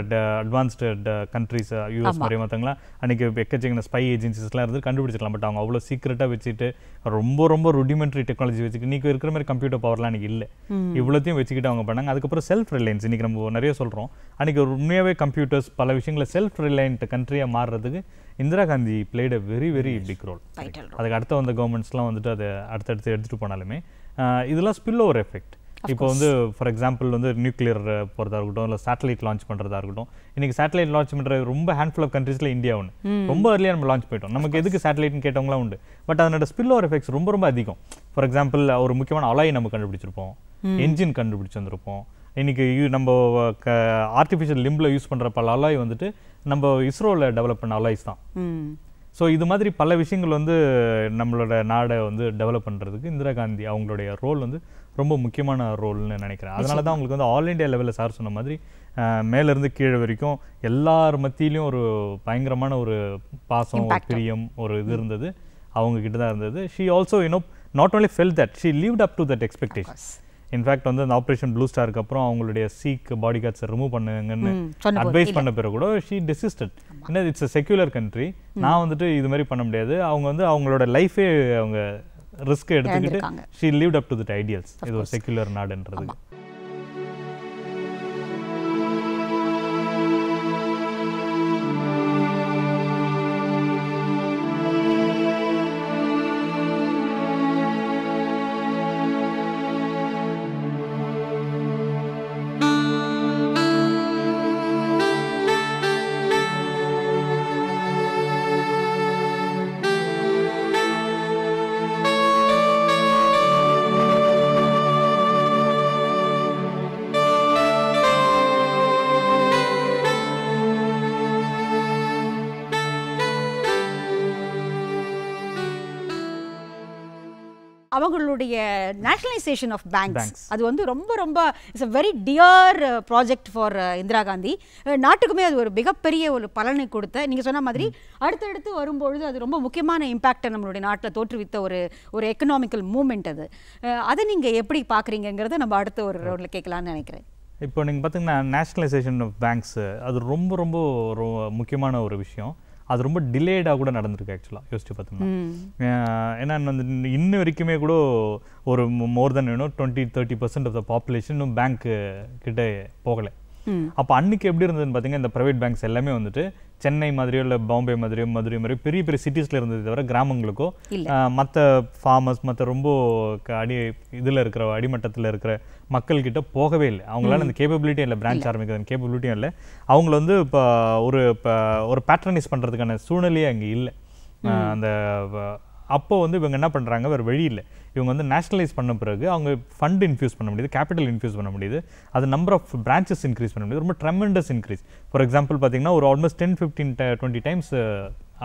Speaker 5: அட்வான்ஸ்டு கண்ட்ரிஸ் யூஎஸ் மாதிரி மற்றவங்களாம் அன்னைக்கு எக்கச்சக்கின ஸ்பை ஏஜென்சிஸ்லாம் இருந்து கண்டுபிடிச்சிருக்கலாம் பட் அவங்க அவ்வளோ சீக்கிரட்டாக வச்சுட்டு ரொம்ப ரொம்ப ருடிமெண்ட்ரி டெக்னாலஜி வச்சுட்டு இன்றைக்கி இருக்கிற மாதிரி கம்ப்யூட்டர் பவர்லாம் அன்றைக்கி இல்லை இவ்வளோத்தையும் வச்சுக்கிட்டு அவங்க பண்ணாங்க அதுக்கப்புறம் செல்ஃப் ரிலையன்ஸ் இன்றைக்கி நம்ம நிறைய சொல்கிறோம் அன்றைக்கி ஒரு உண்மையாகவே கம்ப்யூட்டர்ஸ் பல விஷயங்கள செல்ஃப் ரிலையன்ட் கண்ட்ரியாக மாறுறதுக்கு Indira Gandhi played a very very big role அதுக்கு அடுத்த வந்த கவர்மெண்ட்ஸ்லாம் வந்துட்டு அதை அடுத்தடுத்து எடுத்துகிட்டு போனாலுமே இதெல்லாம் ஸ்பில் ஓவர் எஃபெக்ட் இப்போ வந்து ஃபார் எக்ஸாம்பிள் வந்து நியூக்ளியர் போகிறதா இருக்கட்டும் இல்லை சேட்டலைட் லான்ச் பண்ணுறதா இருக்கட்டும் இன்றைக்கி சேட்டலைட் லான்ச் பண்ணுறது ரொம்ப ஹேண்ட்ஃபுல் ஆஃப் கண்ட்ரீஸில் இந்தியா ஒன்று ரொம்ப ஏர்லியாக நம்ம லான்ச் போயிட்டோம் நமக்கு எதுக்கு சேட்டலைட்னு கேட்டவங்களாம் உண்டு பட் அதனோட ஸ்பில் ஓவர் எஃபெக்ட்ஸ் ரொம்ப ரொம்ப அதிகம் ஃபார் எக்ஸாம்பிள் ஒரு முக்கியமான அலாய் நம்ம கண்டுபிடிச்சிருப்போம் என்ஜின் கண்டுபிடிச்சி வந்திருப்போம் இன்றைக்கி நம்ம க ஆர்டிஃபிஷியல் லிம்பில் யூஸ் பண்ணுற பல அலாய் வந்துட்டு நம்ம இஸ்ரோவில் டெவலப் பண்ண அலாய்ஸ் தான் ஸோ இது மாதிரி பல விஷயங்கள் வந்து நம்மளோட நாடை வந்து டெவலப் பண்ணுறதுக்கு இந்திரா காந்தி அவங்களுடைய ரோல் வந்து ரொம்ப முக்கியமான ரோல்னு நினைக்கிறேன் அதனால தான் அவங்களுக்கு வந்து ஆல் இண்டியா லெவலில் சார் சொன்ன மாதிரி மேலேருந்து கீழே வரைக்கும் எல்லார் மத்தியிலையும் ஒரு பயங்கரமான ஒரு பாசம் பிரியம் ஒரு இது இருந்தது அவங்க கிட்ட தான் இருந்தது she also you know not only felt that she live up to that expectations in fact வந்து அந்த ஆப்ரேஷன் ப்ளூ ஸ்டாருக்கு அப்புறம் அவங்களுடைய சீக் பாடி கார்ட்ஸை ரிமூவ் பண்ணுங்கன்னு அட்வைஸ் பண்ண பிறகு கூட ஷீ டெசிஸ்டட் என்ன இட்ஸ் அ செக்யூலர் கண்ட்ரி நான் வந்துட்டு இது மாதிரி பண்ண முடியாது அவங்க வந்து அவங்களோட லைஃபே அவங்க ரிஸ்க் எடுத்துக்கிட்டு she live up to that ideals இது ஒரு செக்யூலர் நாடுன்றது
Speaker 1: ப்ரைவேட்டைசேஷன் ஆஃப் பேங்க்ஸ் அது வந்து ரொம்ப ரொம்ப it's a very dear project for Indira Gandhi நாட்டுக்குமே அது ஒரு மிகப்பெரிய ஒரு பலனை கொடுத்த நீங்கள் சொன்ன மாதிரி அடுத்தடுத்து வரும்பொழுது அது ரொம்ப முக்கியமான இம்பேக்டை நம்மளுடைய நாட்டில் தோற்றுவித்த ஒரு ஒரு எக்கனாமிக்கல் மூமெண்ட் அது uh, அதை நீங்கள் எப்படி பார்க்குறீங்கிறத நம்ம அடுத்த ஒரு ரவுண்டில் கேட்கலான்னு நினைக்கிறேன்
Speaker 5: இப்போ நீங்கள் பார்த்தீங்கன்னா நேஷ்னலைசேஷன் ஆஃப் பேங்க்ஸு அது ரொம்ப ரொம்ப ஒரு முக்கியமான ஒரு விஷயம் அது ரொம்ப டிலேடாக கூட நடந்திருக்கு ஆக்சுவலாக யோசிச்சு பார்த்தோம்னா ஏன்னா வந்து இன்ன வரைக்குமே கூட ஒரு மோர் தென் வேணும் twenty thirty percent of the population இன்னும் பேங்க் கிட்ட போகலை அப்போ அன்னைக்கு எப்படி இருந்ததுன்னு பார்த்தீங்கன்னா இந்த ப்ரைவேட் பேங்க்ஸ் எல்லாமே வந்துட்டு சென்னை மாதிரியோ இல்லை பாம்பே மாதிரியோ மதுரை மாதிரி பெரிய பெரிய சிட்டிஸில் இருந்தது தவிர கிராமங்களுக்கோ மற்ற ஃபார்மர்ஸ் மற்ற ரொம்ப அடி இதில் இருக்கிற அடிமட்டத்தில் இருக்கிற மக்கள்கிட்ட போகவே இல்லை அவங்களால அந்த கேப்பபிலிட்டியும் இல்லை பிரான்ச் ஆரம்பிக்கிறது கேப்பபிலிட்டியும் இல்லை அவங்கள வந்து இப்போ ஒரு இப்போ ஒரு பேட்டர்னைஸ் பண்ணுறதுக்கான சூழ்நிலையே அங்கே இல்லை அந்த அப்போ வந்து இவங்க என்ன பண்ணுறாங்க வேறு வழி இல்லை இவங்க வந்து நேஷனலைஸ் பண்ண பிறகு அவங்க ஃபண்ட் இன்ஃபியூஸ் பண்ண முடியுது கேபிட்டல் இன்ஃபியூஸ் பண்ண முடியுது அது நம்பர் ஆஃப் பிரான்ச்சஸ் இன்க்ரீஸ் பண்ண முடியுது ரொம்ப ட்ரெமெண்டஸ் இன்க்ரீஸ் ஃபார் எக்ஸாம்பிள் பார்த்தீங்கன்னா ஒரு almost ten fifteen twenty times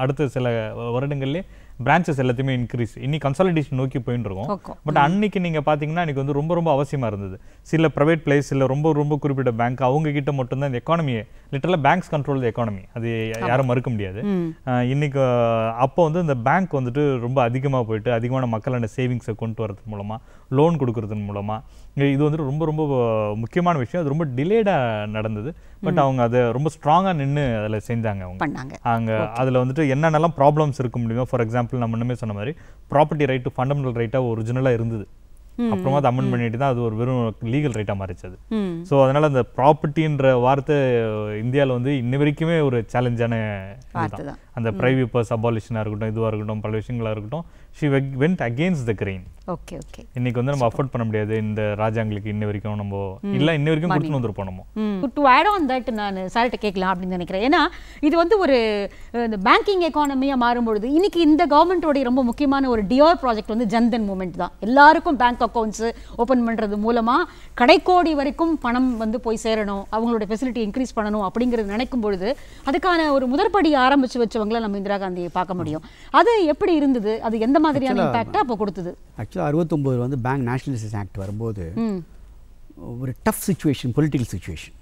Speaker 5: அடுத்த சில வருடங்கள்லேயே பிரான்ச்சஸ் எல்லாத்தையுமே இன்க்ரீஸ் இன்னி கன்சாலிடேஷன் நோக்கி போயிட்டு இருக்கும் பட் அன்னைக்கு நீங்கள் பார்த்தீங்கன்னா எனக்கு வந்து ரொம்ப ரொம்ப அவசியமாக இருந்தது சில ப்ரைவேட் பிளேஸ் இல்லை ரொம்ப ரொம்ப குறிப்பிட்ட பேங்க் அவங்க கிட்ட மட்டும்தான் இந்த எக்கானமியை லிட்டரலாக பேங்க்ஸ் கண்ட்ரோல் எக்கானமி அது யாரும் மறுக்க முடியாது இன்னைக்கு அப்போ வந்து இந்த பேங்க் வந்துட்டு ரொம்ப அதிகமாக போயிட்டு அதிகமான மக்களான சேவிங்ஸை கொண்டு வரது மூலமாக லோன் கொடுக்கறது மூலமாக இது வந்துட்டு ரொம்ப ரொம்ப முக்கியமான விஷயம் அது ரொம்ப டிலேடாக நடந்தது பட் அவங்க அதை ரொம்ப ஸ்ட்ராங்காக நின்று அதில் செஞ்சாங்க அவங்க அங்கே அதில் வந்துட்டு என்னென்னலாம் ப்ராப்ளம்ஸ் இருக்க முடியுமோ ஃபார் எக்ஸாம்பிள் எக்ஸாம்பிள் நம்ம முன்னமே சொன்ன மாதிரி ப்ராப்பர்ட்டி ரைட்டு ஃபண்டமெண்டல் ரைட்டாக ஒரிஜினலாக இருந்தது அப்புறமா அதை அமெண்ட் பண்ணிட்டு தான் அது ஒரு வெறும் லீகல் ரைட்டாக மாறிச்சு ஸோ அதனால் அந்த ப்ராப்பர்ட்டின்ற வார்த்தை இந்தியாவில் வந்து இன்ன வரைக்குமே ஒரு சேலஞ்சான அந்த ப்ரைவி பர்ஸ் அபாலிஷனாக இருக்கட்டும் இதுவாக இருக்கட்டும் பல விஷயங்களாக இருக்கட்டும் she went against the grain okay okay இன்னைக்கு வந்து நம்ம அஃபோர்ட் பண்ண முடியாது இந்த ராஜாங்களுக்கு இன்ன வரைக்கும் நம்ம இல்ல இன்ன வரைக்கும் கொடுத்து வந்திருப்போம்
Speaker 1: நம்ம டு ஆட் ஆன் தட் நான் சார்ட்ட கேட்கலாம் அப்படின்னு நினைக்கிறேன் ஏன்னா இது வந்து ஒரு இந்த பேங்கிங் எக்கானமியாக மாறும்பொழுது இன்னைக்கு இந்த கவர்மெண்ட்டோடைய ரொம்ப முக்கியமான ஒரு டிஆர் ப்ராஜெக்ட் வந்து ஜன்தன் மூமெண்ட் தான் எல்லாருக்கும் பேங்க் அக்கௌண்ட்ஸ் ஓப்பன் பண்றது மூலமாக கடைக்கோடி வரைக்கும் பணம் வந்து போய் சேரணும் அவங்களோட ஃபெசிலிட்டி இன்க்ரீஸ் பண்ணணும் அப்படிங்கிறது நினைக்கும் பொழுது அதுக்கான ஒரு முதற்படி ஆரம்பித்து வச்சவங்கள நம்ம இந்திரா காந்தியை பார்க்க முடியும் அது எப்படி இருந்தது அது எந்த மாதிரியான இம்பாக்டை அப்போ கொடுத்தது
Speaker 2: ஆக்சுவலி ஆக்சுவலாக அறுபத்தொம்போது வந்து பேங்க் நேஷனலைசேஷன் ஆக்ட் வரும்போது ஒரு tough situation political situation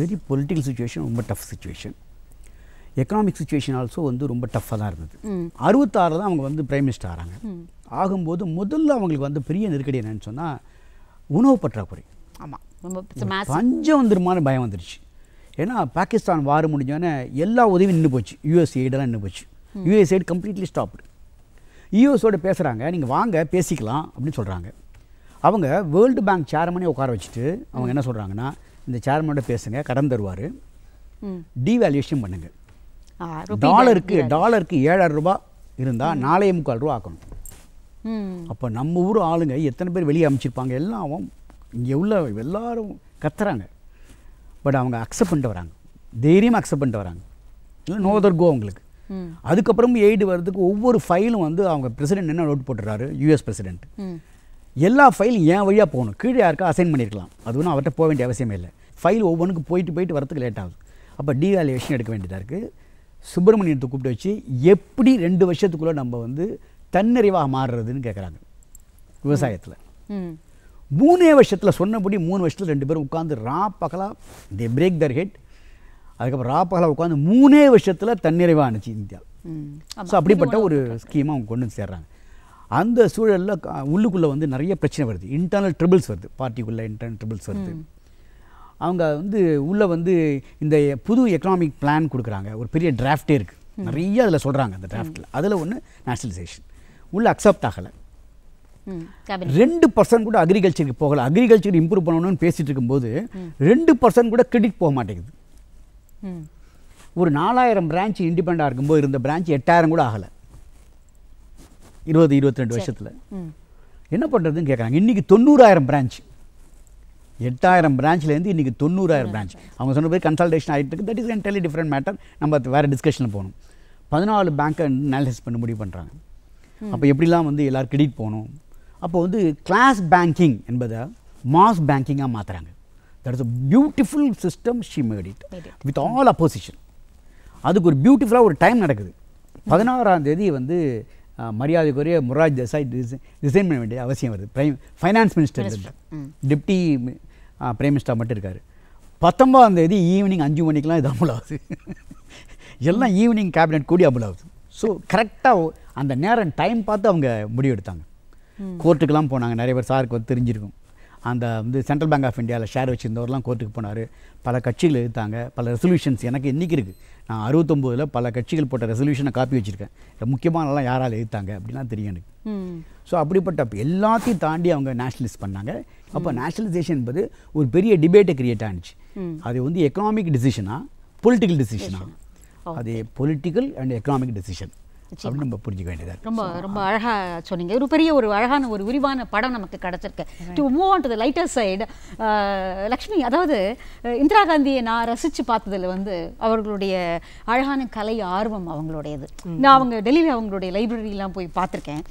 Speaker 2: very political situation ரொம்ப tough situation economic situation also வந்து ரொம்ப டஃப்பாக தான் இருந்தது அறுபத்தாறில் தான் அவங்க வந்து பிரைம் மினிஸ்டர் ஆகிறாங்க ஆகும்போது முதல்ல அவங்களுக்கு வந்து பெரிய நெருக்கடி என்னன்னு சொன்னால் உணவு பற்றாக்குறை
Speaker 1: ஆமாம் பஞ்சம்
Speaker 2: வந்துருமான பயம் வந்துருச்சு ஏன்னா பாகிஸ்தான் வார முடிஞ்சோடனே எல்லா உதவியும் நின்று போச்சு யூஎஸ் எய்டெல்லாம் நின்று போச்சு யூஎஸ் எய்டு கம்ப்ளீட்லி ஸ்டாப்டு யூஎஸோடு e பேசுகிறாங்க நீங்கள் வாங்க பேசிக்கலாம் அப்படின்னு சொல்கிறாங்க அவங்க வேர்ல்டு பேங்க் சேர்மனே உட்கார வச்சுட்டு அவங்க என்ன சொல்கிறாங்கன்னா இந்த சேர்மனோட பேசுங்க கடன் தருவார் டிவேல்யூஷன் பண்ணுங்கள் டாலருக்கு டாலருக்கு ஏழாயிரம் ரூபா இருந்தால் நாலே முக்கால் ரூபா ஆக்கணும் அப்போ நம்ம ஊர் ஆளுங்க எத்தனை பேர் வெளியே அமைச்சிருப்பாங்க எல்லாம் இங்கே உள்ள எல்லாரும் கத்துறாங்க பட் அவங்க அக்செப்ட் பண்ணிட்டு வராங்க தைரியமாக அக்செப்ட் பண்ணிட்டு வராங்க இல்லை நோதர்கோ அவங்களுக்கு அதுக்கப்புறம் எய்டு வர்றதுக்கு ஒவ்வொரு ஃபைலும் வந்து அவங்க பிரசிடென்ட் என்ன நோட் போட்டுறாரு யூஎஸ் பிரசிடென்ட் எல்லா ஃபைலும் என் வழியாக போகணும் கீழே யாருக்கா அசைன் பண்ணியிருக்கலாம் அது ஒன்றும் அவர்கிட்ட போக வேண்டிய அவசியமே இல்லை ஃபைல் ஒவ்வொன்றுக்கு போயிட்டு போயிட்டு வரத்துக்கு லேட் ஆகுது அப்போ டீவேல்யூஷன் எடுக்க வேண்டியதாக இருக்குது சுப்பிரமணியத்தை கூப்பிட்டு வச்சு எப்படி ரெண்டு வருஷத்துக்குள்ளே நம்ம வந்து தன்னிறைவாக மாறுறதுன்னு கேட்குறாங்க விவசாயத்தில் மூணே வருஷத்தில் சொன்னபடி மூணு வருஷத்தில் ரெண்டு பேரும் உட்காந்து ரா பகலாக தி பிரேக் தர் ஹெட் அதுக்கப்புறம் ராப்பகலாக உட்காந்து மூணே வருஷத்தில் தன்னிறைவாக ஆணுச்சு இந்தியா
Speaker 6: ஸோ அப்படிப்பட்ட ஒரு
Speaker 2: ஸ்கீமாக அவங்க கொண்டு வந்து சேர்றாங்க அந்த சூழலில் உள்ளுக்குள்ளே வந்து நிறைய பிரச்சனை வருது இன்டர்னல் ட்ரிபிள்ஸ் வருது பார்ட்டிக்குள்ளே இன்டர்னல் ட்ரிபிள்ஸ் வருது அவங்க வந்து உள்ளே வந்து இந்த புது எக்கனாமிக் பிளான் கொடுக்குறாங்க ஒரு பெரிய டிராஃப்டே இருக்குது நிறைய அதில் சொல்கிறாங்க அந்த டிராஃப்டில் அதில் ஒன்று நேஷனலைசேஷன் உள்ளே அக்செப்ட் ஆகலை ரெண்டு பர்சன்ட் கூட அக்ரிகல்ச்சருக்கு போகலை அக்ரிகல்ச்சர் இம்ப்ரூவ் பண்ணணும்னு பேசிகிட்டு இருக்கும்போது ரெண்டு பர்சன்ட் கூட கிரெடிட் போக மாட்டேங்குது ஒரு நாலாயிரம் பிரான்ச் இண்டிபெண்டாக இருக்கும்போது இருந்த பிரான்ச் எட்டாயிரம் கூட ஆகலை இருபது இருபத்தி ரெண்டு வருஷத்தில் என்ன பண்ணுறதுன்னு கேட்குறாங்க இன்றைக்கி தொண்ணூறாயிரம் பிரான்ச் எட்டாயிரம் பிரான்ச்லேருந்து இன்றைக்கி தொண்ணூறாயிரம் பிரான்ச் அவங்க சொன்ன போய் கன்சல்டேஷன் ஆகிட்டு இருக்கு that is again different matter நம்ம வேறு டிஸ்கஷனில் போகணும் பதினாலு பேங்க்கை அனாலிசிஸ் பண்ண முடிவு பண்ணுறாங்க அப்போ எப்படிலாம் வந்து எல்லோரும் கிரெடிட் போகணும் அப்போ வந்து கிளாஸ் பேங்கிங் என்பதை மாஸ் பேங்கிங்காக மாற்றுறாங்க that is a beautiful system she made it with all opposition அதுக்கு ஒரு பியூட்டிஃபுல்லாக ஒரு டைம் நடக்குது பதினாறாம் தேதி வந்து மரியாதைக்குரிய முராஜ் தேசாய் ரிசைன் பண்ண வேண்டிய அவசியம் வருது prime finance minister deputy prime minister மட்டும் இருக்கார் பத்தொன்பதாம் தேதி ஈவினிங் அஞ்சு மணிக்கெலாம் இது அமல் ஆகுது எல்லாம் ஈவினிங் கேபினெட் கூடி அமல் ஆகுது ஸோ கரெக்டாக அந்த நேரம் டைம் பார்த்து அவங்க முடிவெடுத்தாங்க கோர்ட்டுக்கெலாம் போனாங்க நிறைய பேர் சாருக்கு வந்து தெரிஞ்சிருக்கும் அந்த வந்து சென்ட்ரல் பேங்க் ஆஃப் இந்தியாவில் ஷேர் வச்சுருந்தவரெலாம் கோர்ட்டுக்கு போனார் பல கட்சிகள் எடுத்தாங்க பல ரெசல்யூஷன்ஸ் எனக்கு இன்றைக்கி இருக்குது நான் அறுபத்தொம்போதில் பல கட்சிகள் போட்ட ரெசல்யூஷனை காப்பி வச்சுருக்கேன் முக்கியமானலாம் யாரால் எழுத்தாங்க அப்படிலாம் தெரியும் எனக்கு ஸோ அப்படிப்பட்ட எல்லாத்தையும் தாண்டி அவங்க நேஷனலிஸ்ட் பண்ணாங்க அப்போ நேஷனலைசேஷன் என்பது ஒரு பெரிய டிபேட்டை கிரியேட் ஆனிச்சு அது வந்து எக்கனாமிக் டிசிஷனா பொலிட்டிக்கல் டிசிஷனா அது பொலிட்டிக்கல் அண்ட் எக்கனாமிக் டெசிஷன் அப்படின்னு நம்ம புரிஞ்சுக்க வேண்டியதாக ரொம்ப
Speaker 1: ரொம்ப அழகாக சொன்னீங்க ஒரு பெரிய ஒரு அழகான ஒரு விரிவான படம் நமக்கு கிடச்சிருக்கு to move on to the lighter side Lakshmi அதாவது இந்திரா காந்தியை நான் ரசித்து பார்த்ததில் வந்து அவர்களுடைய அழகான கலை ஆர்வம் அவங்களுடையது நான் அவங்க டெல்லியில் அவங்களுடைய லைப்ரரிலாம் போய் பார்த்துருக்கேன்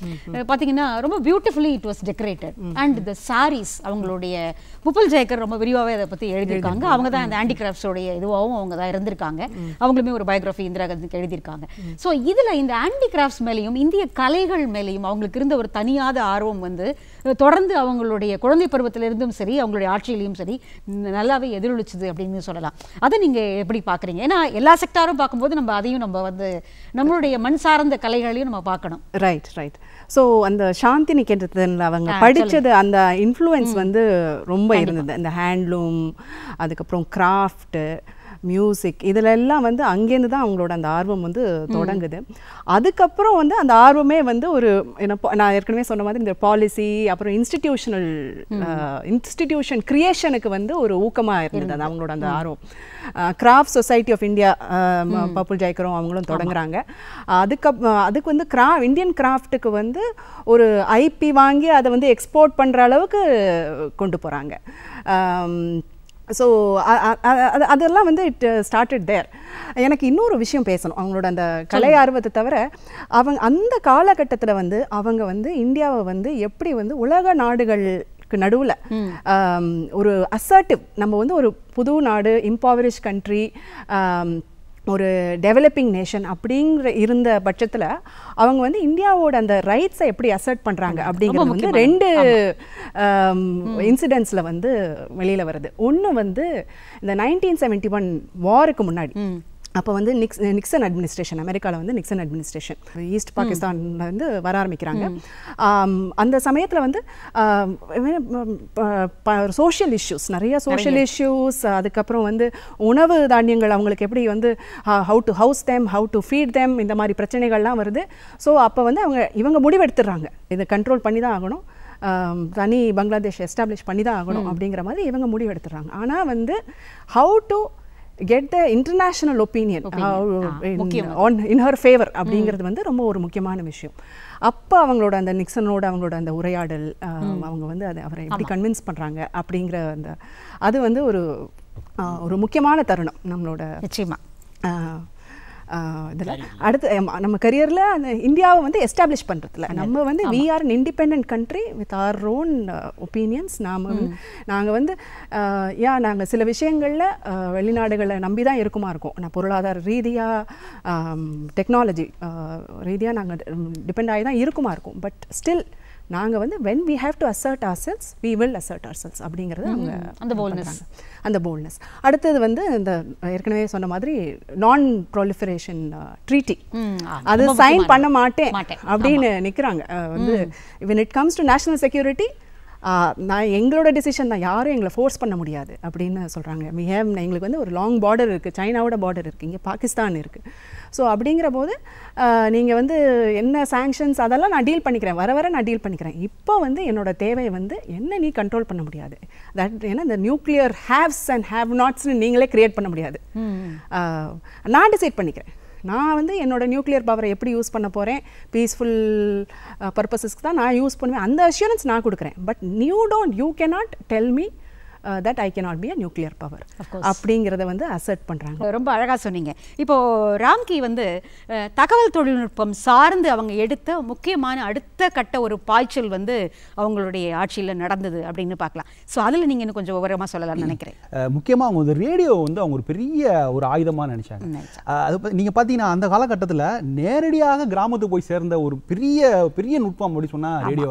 Speaker 1: பார்த்தீங்கன்னா ரொம்ப beautifully it was decorated and the saris அவங்களுடைய புப்பல் ஜெயக்கர் ரொம்ப விரிவாகவே அதை பற்றி எழுதியிருக்காங்க அவங்க தான் அந்த ஹேண்டிகிராஃப்ட்ஸோடைய இதுவாகவும் அவங்க தான் இருந்திருக்காங்க அவங்களுமே ஒரு பயோகிராஃபி இந்திரா காந்திக்கு எழுதியிருக்காங்க ஸோ இதில் இந்த ஹேண்டிகிராஃப்ட்ஸ் மேலேயும் இந்திய கலைகள் மேலேயும் அவங்களுக்கு இருந்த ஒரு தனியாத ஆர்வம் வந்து தொடர்ந்து அவங்களுடைய குழந்தை பருவத்திலிருந்தும் சரி அவங்களுடைய ஆட்சியிலையும் சரி நல்லாவே எதிரொலிச்சுது அப்படின்னு சொல்லலாம் அதை நீங்கள் எப்படி பார்க்குறீங்க ஏன்னா எல்லா செக்டாரும் பார்க்கும்போது நம்ம அதையும் நம்ம வந்து நம்மளுடைய மண் சார்ந்த கலைகளையும் நம்ம பார்க்கணும் ரைட் ரைட்
Speaker 3: ஸோ அந்த சாந்தி நிக்கின்றதுல அவங்க படித்தது அந்த இன்ஃப்ளூயன்ஸ் வந்து ரொம்ப இருந்தது இந்த ஹேண்ட்லூம் அதுக்கப்புறம் கிராஃப்ட்டு மியூசிக் இதில் எல்லாம் வந்து அங்கேருந்து தான் அவங்களோட அந்த ஆர்வம் வந்து தொடங்குது அதுக்கப்புறம் வந்து அந்த ஆர்வமே வந்து ஒரு நான் ஏற்கனவே சொன்ன மாதிரி இந்த பாலிசி அப்புறம் இன்ஸ்டிடியூஷனல் இன்ஸ்டிடியூஷன் கிரியேஷனுக்கு வந்து ஒரு ஊக்கமாக இருந்தது அந்த அவங்களோட அந்த ஆர்வம் craft society of India Pupul ஜெயக்கரும் அவங்களும் தொடங்குறாங்க அதுக்கு அதுக்கு வந்து கிரா இந்தியன் கிராஃப்ட்டுக்கு வந்து ஒரு ஐபி வாங்கி அதை வந்து எக்ஸ்போர்ட் பண்ணுற அளவுக்கு கொண்டு போகிறாங்க ஸோ அதெல்லாம் வந்து இட் ஸ்டார்டட் தேர் எனக்கு இன்னொரு விஷயம் பேசணும் அவங்களோட அந்த கலை ஆர்வத்தை தவிர அவங்க அந்த காலகட்டத்தில் வந்து அவங்க வந்து இந்தியாவை வந்து எப்படி வந்து உலக நாடுகள் நடுவில் ஒரு அசர்ட்டிவ் நம்ம வந்து ஒரு புது நாடு இம்பாவரிஷ் கண்ட்ரி ஒரு டெவலப்பிங் நேஷன் அப்படிங்கிற இருந்த பட்சத்தில் அவங்க வந்து இந்தியாவோட அந்த ரைட்ஸை எப்படி அசர்ட் பண்ணுறாங்க அப்படிங்கிறது வந்து ரெண்டு இன்சிடென்ட்ஸில் வந்து வெளியில் வருது ஒன்று வந்து இந்த நைன்டீன் செவன்ட்டி ஒன் வாருக்கு முன்னாடி அப்போ வந்து நிக்ஸ் நிக்சன் அட்மினிஸ்ட்ரேஷன் அமெரிக்காவில் வந்து நிக்சன் அட்மினிஸ்ட்ரேஷன் ஈஸ்ட் பாகிஸ்தானில் வந்து வர ஆரம்பிக்கிறாங்க அந்த சமயத்தில் வந்து சோஷியல் இஷ்யூஸ் நிறைய சோஷியல் இஷ்யூஸ் அதுக்கப்புறம் வந்து உணவு தானியங்கள் அவங்களுக்கு எப்படி வந்து how to house them how to feed them இந்த மாதிரி பிரச்சனைகள்லாம் வருது ஸோ அப்போ வந்து அவங்க இவங்க முடிவெடுத்துடுறாங்க இதை கண்ட்ரோல் பண்ணி தான் ஆகணும் தனி பங்களாதேஷ் எஸ்டாப்ளிஷ் பண்ணி தான் ஆகணும் அப்படிங்கிற மாதிரி இவங்க முடிவெடுத்துடுறாங்க ஆனால் வந்து how to get the international opinion on in her favour அப்படிங்கிறது வந்து ரொம்ப ஒரு முக்கியமான விஷயம் அப்போ அவங்களோட அந்த நிக்சனோட அவங்களோட அந்த உரையாடல் அவங்க வந்து அதை அவரை எப்படி கன்வின்ஸ் பண்ணுறாங்க அப்படிங்கிற அந்த அது வந்து ஒரு ஒரு முக்கியமான தருணம் நம்மளோட நிச்சயமாக இதில் அடுத்து நம்ம கரியரில் அந்த இந்தியாவை வந்து எஸ்டாப்ளிஷ் பண்ணுறதுல நம்ம வந்து we are an independent country with our own opinions நாம் நாங்கள் வந்து ஏன் நாங்கள் சில விஷயங்களில் வெளிநாடுகளை நம்பி தான் இருக்குமா இருக்கும் நான் பொருளாதார ரீதியாக டெக்னாலஜி ரீதியாக நாங்கள் டிபெண்ட் ஆகி தான் இருக்குமா இருக்கும் பட் ஸ்டில் நாங்கள் வந்து when we have to assert ourselves we will assert ourselves அப்படிங்கிறது அவங்க அந்த போல்னஸ் அந்த போல்னஸ் அடுத்தது வந்து இந்த ஏற்கனவே சொன்ன மாதிரி நான் ப்ரொலிஃபரேஷன் ட்ரீட்டி அது சைன் பண்ண மாட்டேன் அப்படின்னு நிற்கிறாங்க வந்து இவன் it comes to national security நான் எங்களோட டெசிஷன் தான் யாரும் எங்களை ஃபோர்ஸ் பண்ண முடியாது அப்படின்னு சொல்கிறாங்க வி ஹேவ் எங்களுக்கு வந்து ஒரு லாங் பார்டர் இருக்குது சைனாவோட பார்டர் இருக்குது இங்கே பாகிஸ்தான் இருக்குது ஸோ அப்படிங்கிற போது நீங்கள் வந்து என்ன சாங்ஷன்ஸ் அதெல்லாம் நான் டீல் பண்ணிக்கிறேன் வர வர நான் டீல் பண்ணிக்கிறேன் இப்போ வந்து என்னோடய தேவையை வந்து என்ன நீ கண்ட்ரோல் பண்ண முடியாது தட் ஏன்னா இந்த நியூக்ளியர் ஹேவ்ஸ் அண்ட் ஹேவ் நாட்ஸ்னு நீங்களே க்ரியேட் பண்ண முடியாது நான் டிசைட் பண்ணிக்கிறேன் நான் வந்து என்னோடய நியூக்ளியர் பவரை எப்படி யூஸ் பண்ண போகிறேன் பீஸ்ஃபுல் பர்பஸஸ்க்கு தான் நான் யூஸ் பண்ணுவேன் அந்த அஷூரன்ஸ் நான் கொடுக்குறேன் but you don't you can not tell me that I can be a nuclear power அப்படிங்கிறத
Speaker 1: வந்து அசர்ட் பண்ணுறாங்க ரொம்ப அழகாக சொன்னீங்க இப்போது ராம்கி வந்து தகவல் தொழில்நுட்பம் சார்ந்து அவங்க எடுத்த முக்கியமான அடுத்த கட்ட ஒரு பாய்ச்சல் வந்து அவங்களுடைய ஆட்சியில் நடந்தது அப்படின்னு பார்க்கலாம் ஸோ அதில் நீங்கள் இன்னும் கொஞ்சம் விவரமாக சொல்லலாம்னு நினைக்கிறேன்
Speaker 4: முக்கியமாக அவங்க வந்து ரேடியோ வந்து அவங்க ஒரு பெரிய ஒரு ஆயுதமாக நினச்சாங்க அது நீங்கள் பார்த்தீங்கன்னா அந்த காலகட்டத்தில் நேரடியாக கிராமத்துக்கு போய் சேர்ந்த ஒரு பெரிய பெரிய நுட்பம் அப்படின்னு சொன்னால் ரேடியோ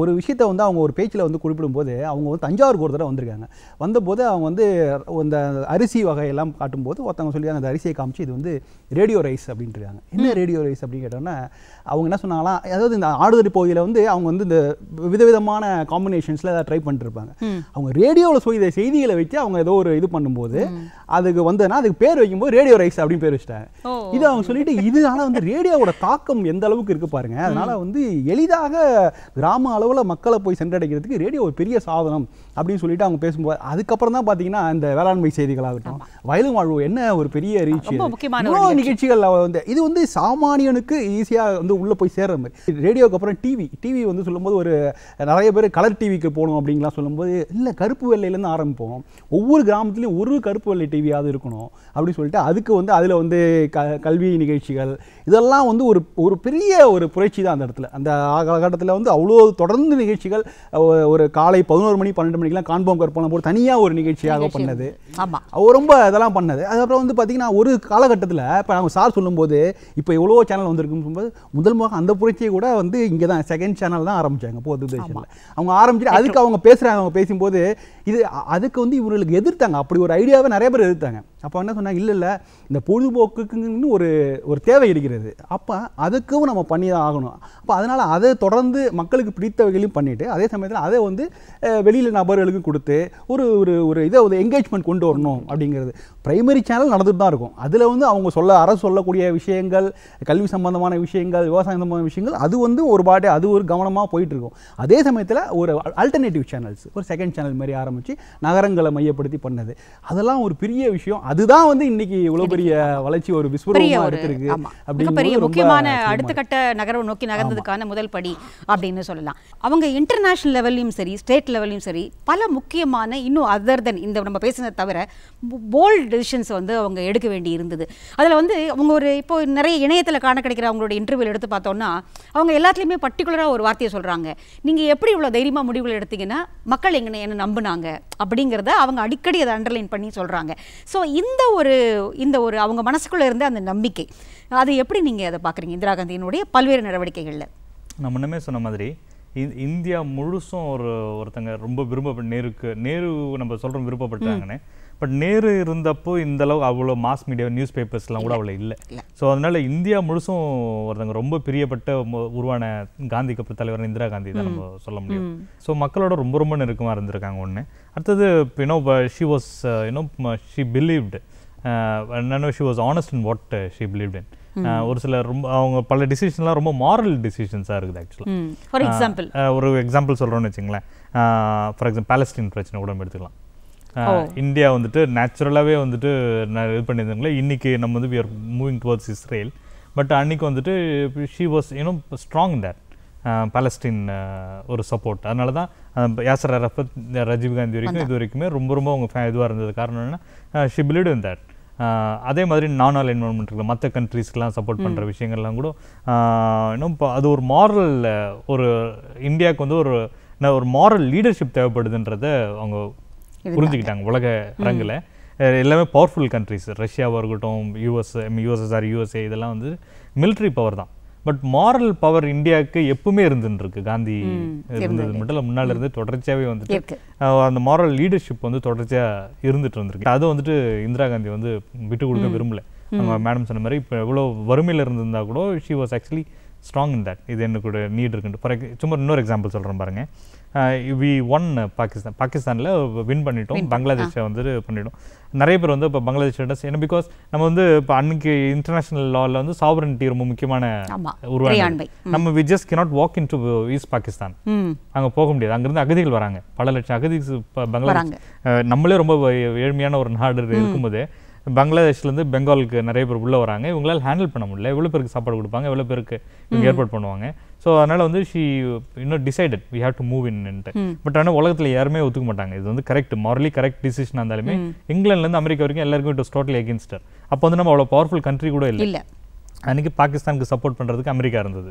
Speaker 4: ஒரு விஷயத்தை வந்து அவங்க ஒரு பேச்சில் வந்து குறிப்பிடும்போது அவங்க வந்து தஞ்சாவூர் ஒரு கூட வந்திருக்காங்க வந்தபோது அவங்க வந்து இந்த அரிசி வகையெல்லாம் காட்டும்போது ஒருத்தவங்க சொல்லியிருக்காங்க அந்த அரிசியை காமிச்சு இது வந்து ரேடியோ ரைஸ் அப்படின்ட்டுருக்காங்க என்ன ரேடியோ ரைஸ் அப்படின்னு கேட்டோன்னா அவங்க என்ன சொன்னாங்களாம் அதாவது இந்த ஆடுதறி பகுதியில் வந்து அவங்க வந்து இந்த விதவிதமான காம்பினேஷன்ஸில் அதை ட்ரை பண்ணிருப்பாங்க அவங்க ரேடியோவில் செய்த செய்திகளை வச்சு அவங்க ஏதோ ஒரு இது பண்ணும்போது அதுக்கு வந்ததுன்னா அதுக்கு பேர் வைக்கும்போது ரேடியோ ரைஸ் அப்படின்னு பேர் வச்சுட்டாங்க இது அவங்க சொல்லிட்டு இது வந்து ரேடியோவோட தாக்கம் எந்த அளவுக்கு இருக்கு பாருங்க அதனால வந்து எளிதாக கிராம அளவில் மக்களை போய் சென்றடைக்கிறதுக்கு ரேடியோ ஒரு பெரிய சாதனம் அப்படின்னு சொல்லிட்டு அவங்க பேசும்போது அதுக்கப்புறம் தான் பார்த்தீங்கன்னா இந்த வேளாண்மை செய்திகளாகட்டும் வயலும் வாழ்வு என்ன ஒரு பெரிய ரீச் நிகழ்ச்சிகள் வந்து இது வந்து சாமானியனுக்கு ஈஸியாக வந்து உள்ளே போய் சேர்ற மாதிரி ரேடியோக்கு அப்புறம் டிவி டிவி வந்து சொல்லும்போது ஒரு நிறைய பேர் கலர் டிவிக்கு போகணும் அப்படிங்கலாம் சொல்லும்போது இல்லை கருப்பு வெள்ளையிலேருந்து ஆரம்பிப்போம் ஒவ்வொரு கிராமத்துலேயும் ஒரு கருப்பு வெள்ளை டிவியாவது இருக்கணும் அப்படின்னு சொல்லிட்டு அதுக்கு வந்து அதில் வந்து க கல்வி நிகழ்ச்சிகள் இதெல்லாம் வந்து ஒரு ஒரு பெரிய ஒரு புரட்சி தான் அந்த இடத்துல அந்த காலகட்டத்தில் வந்து அவ்வளோ தொடர்ந்து நிகழ்ச்சிகள் ஒரு காலை பதினோரு மணி பன்னெண்டு மணிக்கெலாம் காண்போம் கற்போம் போது தனியாக ஒரு நிகழ்ச்சியாக பண்ணது ஆமாம் ரொம்ப இதெல்லாம் பண்ணது அதுக்கப்புறம் வந்து பார்த்திங்கன்னா ஒரு காலகட்டத்தில் இப்போ நம்ம சார் சொல்லும்போது இப்போ எவ்வளோ சேனல் வந்திருக்குன்னு சொல்லும்போது முதல் முகம் அந்த புரட்சியை கூட வந்து இங்கே தான் செகண்ட் சேனல் தான் ஆரம்பித்தாங்க பொது தேசத்தில் அவங்க ஆரம்பிச்சுட்டு அதுக்கு அவங்க பேசுகிறாங்க அவங்க பேசும்போது இது அதுக்கு வந்து இவர்களுக்கு எதிர்த்தாங்க அப்படி ஒரு ஐடியாவை நிறைய பேர் எதிர்த்தாங்க அப்போ என்ன சொன்னாங்க இல்லை இல்லை இந்த பொழுதுபோக்குக்குன்னு ஒரு ஒரு தேவை இருக்கிறது முடியாது அப்போ அதுக்கும் நம்ம பண்ணி தான் ஆகணும் அப்போ அதனால் அதை தொடர்ந்து மக்களுக்கு பிடித்த வகையிலையும் பண்ணிவிட்டு அதே சமயத்தில் அதை வந்து வெளியில் நபர்களுக்கு கொடுத்து ஒரு ஒரு ஒரு இதை ஒரு என்கேஜ்மெண்ட் கொண்டு வரணும் அப்படிங்கிறது ப்ரைமரி சேனல் நடந்துட்டு தான் இருக்கும் அதில் வந்து அவங்க சொல்ல அரசு சொல்லக்கூடிய விஷயங்கள் கல்வி சம்பந்தமான விஷயங்கள் விவசாயம் சம்பந்தமான விஷயங்கள் அது வந்து ஒரு பாட்டு அது ஒரு கவனமாக போயிட்டுருக்கும் அதே சமயத்தில் ஒரு அல்டர்னேட்டிவ் சேனல்ஸ் ஒரு செகண்ட் சேனல் மாதிரி ஆரம்பித்து நகரங்களை மையப்படுத்தி பண்ணது அதெல்லாம் ஒரு பெரிய விஷயம் அதுதான் வந்து இன்னைக்கு இவ்வளோ பெரிய வளர்ச்சி ஒரு விஸ்வரூபமாக எடுத்திருக்கு அப்படி மிகப்பெரிய முக்கியமான அடுத்த
Speaker 1: கட்ட நகரம் நோக்கி நகர்ந்ததுக்கான முதல் படி அப்படின்னு சொல்லலாம் அவங்க இன்டர்நேஷனல் லெவல்லையும் சரி ஸ்டேட் லெவல்லையும் சரி பல முக்கியமான இன்னும் அதர் தென் இந்த நம்ம பேசினதை தவிர போல்ட் டிசிஷன்ஸ் வந்து அவங்க எடுக்க வேண்டி இருந்தது அதில் வந்து அவங்க ஒரு இப்போ நிறைய இணையத்தில் காண கிடைக்கிற அவங்களோட இன்டர்வியூ எடுத்து பார்த்தோம்னா அவங்க எல்லாத்துலேயுமே பர்டிகுலராக ஒரு வார்த்தையை சொல்கிறாங்க நீங்கள் எப்படி இவ்வளோ தைரியமாக முடிவுகள் எடுத்தீங்கன்னா மக்கள் எங்கே என்ன நம்புனாங்க அப்படிங்கிறத அவங்க அடிக்கடி அதை அண்டர்லைன் பண்ணி சொல்கிறாங்க ஸோ இந்த ஒரு இந்த ஒரு அவங்க மனசுக்குள்ளே இருந்த அந்த நம்பிக்கை அதை எப்படி நீங்கள் அதை பார்க்குறீங்க இந்திரா காந்தியினுடைய பல்வேறு நடவடிக்கைகளில்
Speaker 5: நான் முன்னமே சொன்ன மாதிரி இந்தியா முழுசும் ஒரு ஒருத்தங்க ரொம்ப விரும்ப நேருக்கு நேரு நம்ம சொல்கிறோம் விருப்பப்பட்டாங்கன்னு பட் நேரு இருந்தப்போ இந்த அளவு அவ்வளோ மாஸ் மீடியா நியூஸ் பேப்பர்ஸ்லாம் கூட அவ்வளோ இல்லை ஸோ அதனால் இந்தியா முழுசும் ஒருத்தங்க ரொம்ப பிரியப்பட்ட உருவான காந்தி கப்பு தலைவர் இந்திரா காந்தி தான் நம்ம சொல்ல முடியும் ஸோ மக்களோட ரொம்ப ரொம்ப நெருக்கமாக இருந்திருக்காங்க ஒன்று அடுத்தது இப்போ she was you know she believed no she was honest in what she believed in ஒரு சில ரொம்ப அவங்க பல டிசிஷன்லாம் ரொம்ப மாரல் டிசிஷன்ஸாக இருக்குது ஆக்சுவலாக ஃபார் எக்ஸாம்பிள் ஒரு எக்ஸாம்பிள் சொல்கிறோன்னு வச்சுங்களேன் ஃபார் எக்ஸாம்பிள் பாலஸ்டீன் பிரச்சனை கூட எடுத்துக்கலாம் இந்தியா வந்துட்டு நேச்சுரலாகவே வந்துட்டு நான் இது பண்ணியிருந்தாங்களே இன்றைக்கி நம்ம வந்து we are moving towards Israel but அன்னைக்கு வந்துட்டு she was you know strong that Palestine ஒரு சப்போர்ட் அதனால தான் யாசர் ரஜீவ் காந்தி வரைக்கும் இது வரைக்குமே ரொம்ப ரொம்ப அவங்க இதுவாக இருந்தது காரணம் என்னென்னா ஷி பிலீவ் இன் தேட் அதே மாதிரி நான் ஆல் இருக்குது மற்ற கண்ட்ரீஸ்க்கெலாம் சப்போர்ட் பண்ணுற விஷயங்கள்லாம் கூட இன்னும் இப்போ அது ஒரு மாரல் ஒரு இந்தியாவுக்கு வந்து ஒரு ஒரு மாரல் லீடர்ஷிப் தேவைப்படுதுன்றத அவங்க புரிஞ்சுக்கிட்டாங்க உலக அரங்கில் எல்லாமே பவர்ஃபுல் கண்ட்ரிஸ் ரஷ்யாவாக இருக்கட்டும் யூஎஸ் யூஎஸ்எஸ்ஆர் யூஎஸ்ஏ இதெல்லாம் வந்து மிலிட்ரி பவர் தான் பட் மாரல் பவர் இந்தியாவுக்கு எப்பவுமே இருந்துருக்கு காந்தி இருந்தது மட்டும் இல்லை முன்னால் இருந்து தொடர்ச்சியாகவே வந்துட்டு அந்த மாரல் லீடர்ஷிப் வந்து தொடர்ச்சியாக இருந்துட்டு இருந்திருக்கு அதை வந்துட்டு இந்திரா காந்தி வந்து விட்டு கொடுக்க விரும்பலை நம்ம மேடம் சொன்ன மாதிரி இப்போ எவ்வளோ வறுமையில் இருந்திருந்தா கூட she was actually strong in that இது எனக்கு நீட் இருக்குன்ட்டு ஃபார் சும்மா இன்னொரு எக்ஸாம்பிள் சொல்கிறேன் பாருங்கள் வி ஒன் பாகிஸ்தான் பாகிஸ்தானில் வின் பண்ணிட்டோம் பங்களாதேஷை வந்து பண்ணிட்டோம் நிறைய பேர் வந்து இப்போ பங்களாதேஷ் ஏன்னா பிகாஸ் நம்ம வந்து இப்போ அன்னைக்கு இன்டர்நேஷனல் லாவில் வந்து சாவரனிட்டி ரொம்ப முக்கியமான உருவாக்கி நம்ம we just cannot walk in to East Pakistan அங்கே போக முடியாது அங்கேருந்து அகதிகள் வராங்க பல லட்சம் அகதி பங்களாதேஷ் நம்மளே ரொம்ப ஏழ்மையான ஒரு நாடு இருக்கும்போது பங்களாதேஷ்லேருந்து பெங்காலுக்கு நிறைய பேர் உள்ளே வராங்க இவங்களால் ஹேண்டில் பண்ண முடியல எவ்வளோ பேருக்கு சாப்பாடு கொடுப்பாங்க எவ்வளோ பேருக்கு இவங்க ஏற்பாடு பண்ணுவாங்க ஸோ அதனால் வந்து ஷி இன்னும் decided we have to move இன்னுட்டு பட் ஆனால் உலகத்தில் யாருமே ஒத்துக்க மாட்டாங்க இது வந்து கரெக்ட் மாரலி கரெக்ட் டிசிஷன் இருந்தாலுமே இங்கிலாந்துலேருந்து அமெரிக்கா வரைக்கும் எல்லாருக்கும் இட் இஸ் டோட்டலி அகேன்ஸ்டர் அப்போ வந்து நம்ம அவ்வளோ பவர்ஃபுல் கண்ட்ரி கூட இல்லை அன்றைக்கி பாகிஸ்தானுக்கு சப்போர்ட் பண்ணுறதுக்கு அமெரிக்கா இருந்தது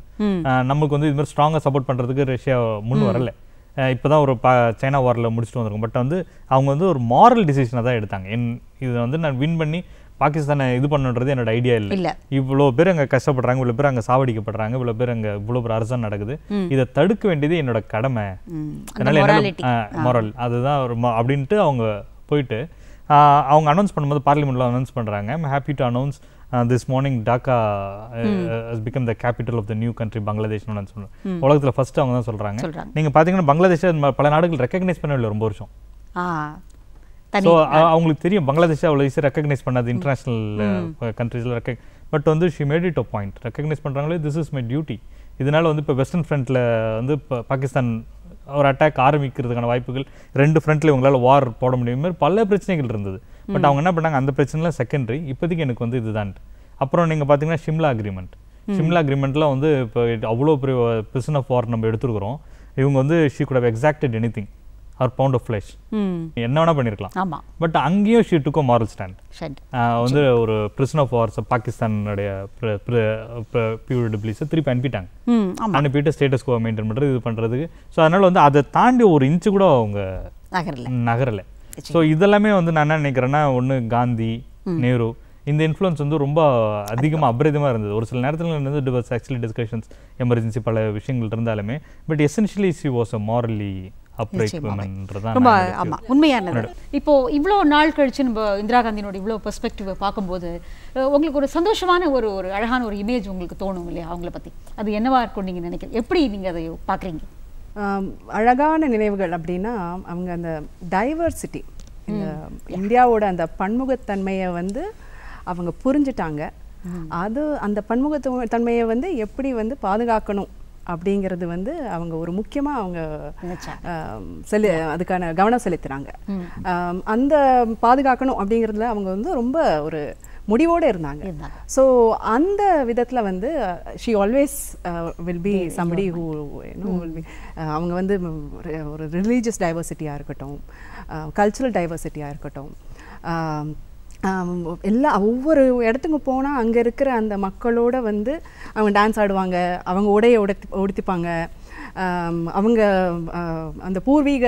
Speaker 5: நமக்கு வந்து இது மாதிரி ஸ்ட்ராங்காக சப்போர்ட் பண்ணுறதுக்கு ரஷ்யா முன் வரலை இப்போ தான் ஒரு பா சைனா வாரில் முடிச்சுட்டு வந்திருக்கும் பட் வந்து அவங்க வந்து ஒரு மாரல் டிசிஷனை தான் எடுத்தாங்க என் இதை வந்து நான் வின் பண்ணி பாகிஸ்தானை இது பண்ணுன்றது என்னோட ஐடியா இல்லை இவ்வளோ பேர் அங்கே கஷ்டப்படுறாங்க இவ்வளோ பேர் அங்கே சாவடிக்கப்படுறாங்க இவ்வளோ பேர் அங்கே இவ்வளோ பேர் அரசன் நடக்குது இதை தடுக்க வேண்டியது என்னோட கடமை அதனால என்னோட மொரல் அதுதான் ஒரு அப்படின்ட்டு அவங்க போயிட்டு அவங்க அனௌன்ஸ் பண்ணும்போது பார்லிமெண்ட்டில் அனௌன்ஸ் பண்ணுறாங்க happy to announce this morning Dhaka has become the capital of the new country பங்களாதேஷ்னு நான் சொல்கிறேன் உலகத்தில் ஃபர்ஸ்ட் அவங்க தான் சொல்கிறாங்க நீங்கள் பார்த்தீங்கன்னா பங்களாதேஷை பல நாடுகள் ரெக்கக்னைஸ் பண்ணவில்லை ரொம்ப வருஷம் அவங்களுக்கு தெரியும் பங்களாதேஷ் அவ்வளோ ஈஸியாக ரெக்கக்னைஸ் பண்ணாது இன்டர்நேஷனல் கண்ட்ரீஸில் ரெக்கக் பட் வந்து she made it a point recognise பண்ணுறாங்களே திஸ் இஸ் மை டியூட்டி இதனால் வந்து இப்போ வெஸ்டர்ன் ஃப்ரண்ட்டில் வந்து பாகிஸ்தான் ஒரு அட்டாக் ஆரம்பிக்கிறதுக்கான வாய்ப்புகள் ரெண்டு ஃப்ரண்ட்டில் உங்களால் வார் போட முடியும் பல பிரச்சனைகள் இருந்தது பட் அவங்க என்ன பண்ணாங்க அந்த பிரச்சனைலாம் செகண்டரி இப்போதைக்கு எனக்கு வந்து இதுதான் அப்புறம் நீங்கள் பார்த்தீங்கன்னா ஷிம்லா அக்ரிமெண்ட் ஷிம்லா அக்ரிமெண்ட்லாம் வந்து இப்போ அவ்வளோ பெரிய பிரிசன் ஆஃப் வார் நம்ம எடுத்துருக்குறோம் இவங்க வந்து she could have exacted anything her pound of flesh என்ன வேணா பண்ணியிருக்கலாம் பட் அங்கேயும் ஷீ டுக்கோ மாரல் ஸ்டாண்ட் வந்து ஒரு பிரிசன் ஆஃப் வார்ஸ் பாகிஸ்தானுடைய பியூர் திருப்பி அனுப்பிட்டாங்க அனுப்பிட்டு ஸ்டேட்டஸ் கோ மெயின்டைன் பண்ணுறது இது பண்ணுறதுக்கு ஸோ அதனால் வந்து அதை தாண்டி ஒரு இன்ச்சு கூட அவங்க நகரலை ஸோ இதெல்லாமே வந்து நான் என்ன நினைக்கிறேன்னா ஒன்று காந்தி நேரு இந்த இன்ஃப்ளூயன்ஸ் வந்து ரொம்ப அதிகமாக அபரிதமாக இருந்தது ஒரு சில நேரத்தில் இருந்தது ஆக்சுவலி டிஸ்கஷன்ஸ் எமர்ஜென்சி பல விஷயங்கள் இருந்தாலுமே but essentially she was a morally
Speaker 1: உண்மையானது இப்போ இவ்வளோ நாள் கழிச்சு நம்ம இந்திரா காந்தியோட இவ்வளோ பெர்ஸ்பெக்டிவ் பார்க்கும்போது உங்களுக்கு ஒரு சந்தோஷமான ஒரு ஒரு அழகான ஒரு இமேஜ் உங்களுக்கு தோணும் இல்லையா அவங்கள பத்தி அது என்னவா இருக்கும் நீங்க நினைக்கிறீங்க எப்படி நீங்க அதை பார்க்குறீங்க அழகான
Speaker 3: நினைவுகள் அப்படின்னா அவங்க அந்த டைவர்சிட்டி இந்தியாவோட அந்த பன்முகத்தன்மையை வந்து அவங்க புரிஞ்சுட்டாங்க அது அந்த பன்முகத்தன்மையை வந்து எப்படி வந்து பாதுகாக்கணும் அப்படிங்கிறது வந்து அவங்க ஒரு முக்கியமாக அவங்க செலு அதுக்கான கவனம் செலுத்துகிறாங்க அந்த பாதுகாக்கணும் அப்படிங்கிறதுல அவங்க வந்து ரொம்ப ஒரு முடிவோடு இருந்தாங்க ஸோ அந்த விதத்தில் வந்து she always will be somebody who will be அவங்க வந்து ஒரு ரிலீஜியஸ் டைவர்சிட்டியாக இருக்கட்டும் கல்ச்சுரல் uh, டைவர்சிட்டியாக இருக்கட்டும் எல்லா ஒவ்வொரு இடத்துக்கு போனால் அங்கே இருக்கிற அந்த மக்களோட வந்து அவங்க டான்ஸ் ஆடுவாங்க அவங்க உடையை உடை உடுத்திப்பாங்க அவங்க அந்த பூர்வீக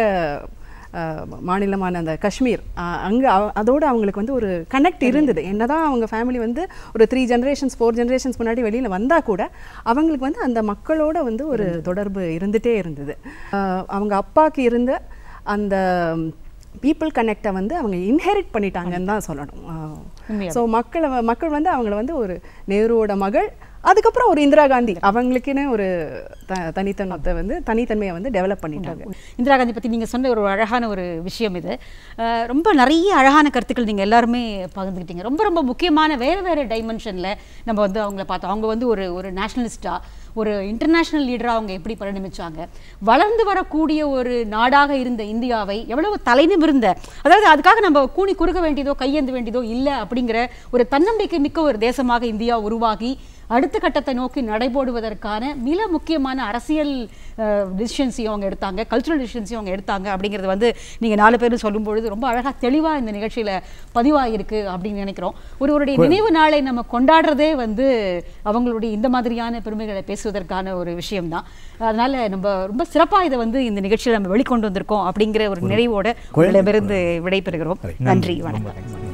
Speaker 3: மாநிலமான அந்த காஷ்மீர் அங்கே அதோடு அவங்களுக்கு வந்து ஒரு கனெக்ட் இருந்தது என்ன தான் அவங்க ஃபேமிலி வந்து ஒரு த்ரீ ஜென்ரேஷன்ஸ் ஃபோர் ஜென்ரேஷன்ஸ் முன்னாடி வெளியில் வந்தால் கூட அவங்களுக்கு வந்து அந்த மக்களோட வந்து ஒரு தொடர்பு இருந்துகிட்டே இருந்தது அவங்க அப்பாவுக்கு இருந்த அந்த பீப்புள் கனெக்டை வந்து அவங்க இன்ஹெரிட் பண்ணிட்டாங்கன்னு தான் சொல்லணும் ஸோ மக்களை மக்கள் வந்து அவங்கள வந்து ஒரு நேருவோட மகள் அதுக்கப்புறம் ஒரு
Speaker 1: இந்திரா காந்தி அவங்களுக்குன்னு ஒரு த தனித்தன்மத்தை வந்து தனித்தன்மையை வந்து டெவலப் பண்ணிட்டாங்க இந்திரா காந்தி பற்றி நீங்கள் சொன்ன ஒரு அழகான ஒரு விஷயம் இது ரொம்ப நிறைய அழகான கருத்துக்கள் நீங்கள் எல்லாருமே பகிர்ந்துக்கிட்டீங்க ரொம்ப ரொம்ப முக்கியமான வேறு வேறு டைமென்ஷனில் நம்ம வந்து அவங்கள பார்த்தோம் அவங்க வந்து ஒரு ஒரு நேஷனலிஸ்டாக ஒரு இன்டர்நேஷ்னல் லீடராக அவங்க எப்படி பரிணமிச்சாங்க வளர்ந்து வரக்கூடிய ஒரு நாடாக இருந்த இந்தியாவை எவ்வளவு இருந்த அதாவது அதுக்காக நம்ம கூணி குறுக்க வேண்டியதோ கையேந்த வேண்டியதோ இல்லை அப்படிங்கிற ஒரு தன்னம்பிக்கை மிக்க ஒரு தேசமாக இந்தியா உருவாகி அடுத்த கட்டத்தை நோக்கி நடைபோடுவதற்கான மிக முக்கியமான அரசியல் டிசிஷன்ஸையும் அவங்க எடுத்தாங்க கல்ச்சுரல் டிசிஷன்ஸையும் அவங்க எடுத்தாங்க அப்படிங்கிறது வந்து நீங்கள் நாலு பேரும் சொல்லும்பொழுது ரொம்ப அழகாக தெளிவாக இந்த நிகழ்ச்சியில் பதிவாகிருக்கு அப்படின்னு நினைக்கிறோம் ஒருவருடைய நினைவு நாளை நம்ம கொண்டாடுறதே வந்து அவங்களுடைய இந்த மாதிரியான பெருமைகளை பேசுவதற்கான ஒரு விஷயம்தான் அதனால் நம்ம ரொம்ப சிறப்பாக இதை வந்து இந்த நிகழ்ச்சியில் நம்ம வெளிக்கொண்டு வந்திருக்கோம் அப்படிங்கிற ஒரு நினைவோடு உங்களிடமிருந்து விடைபெறுகிறோம் நன்றி வணக்கம்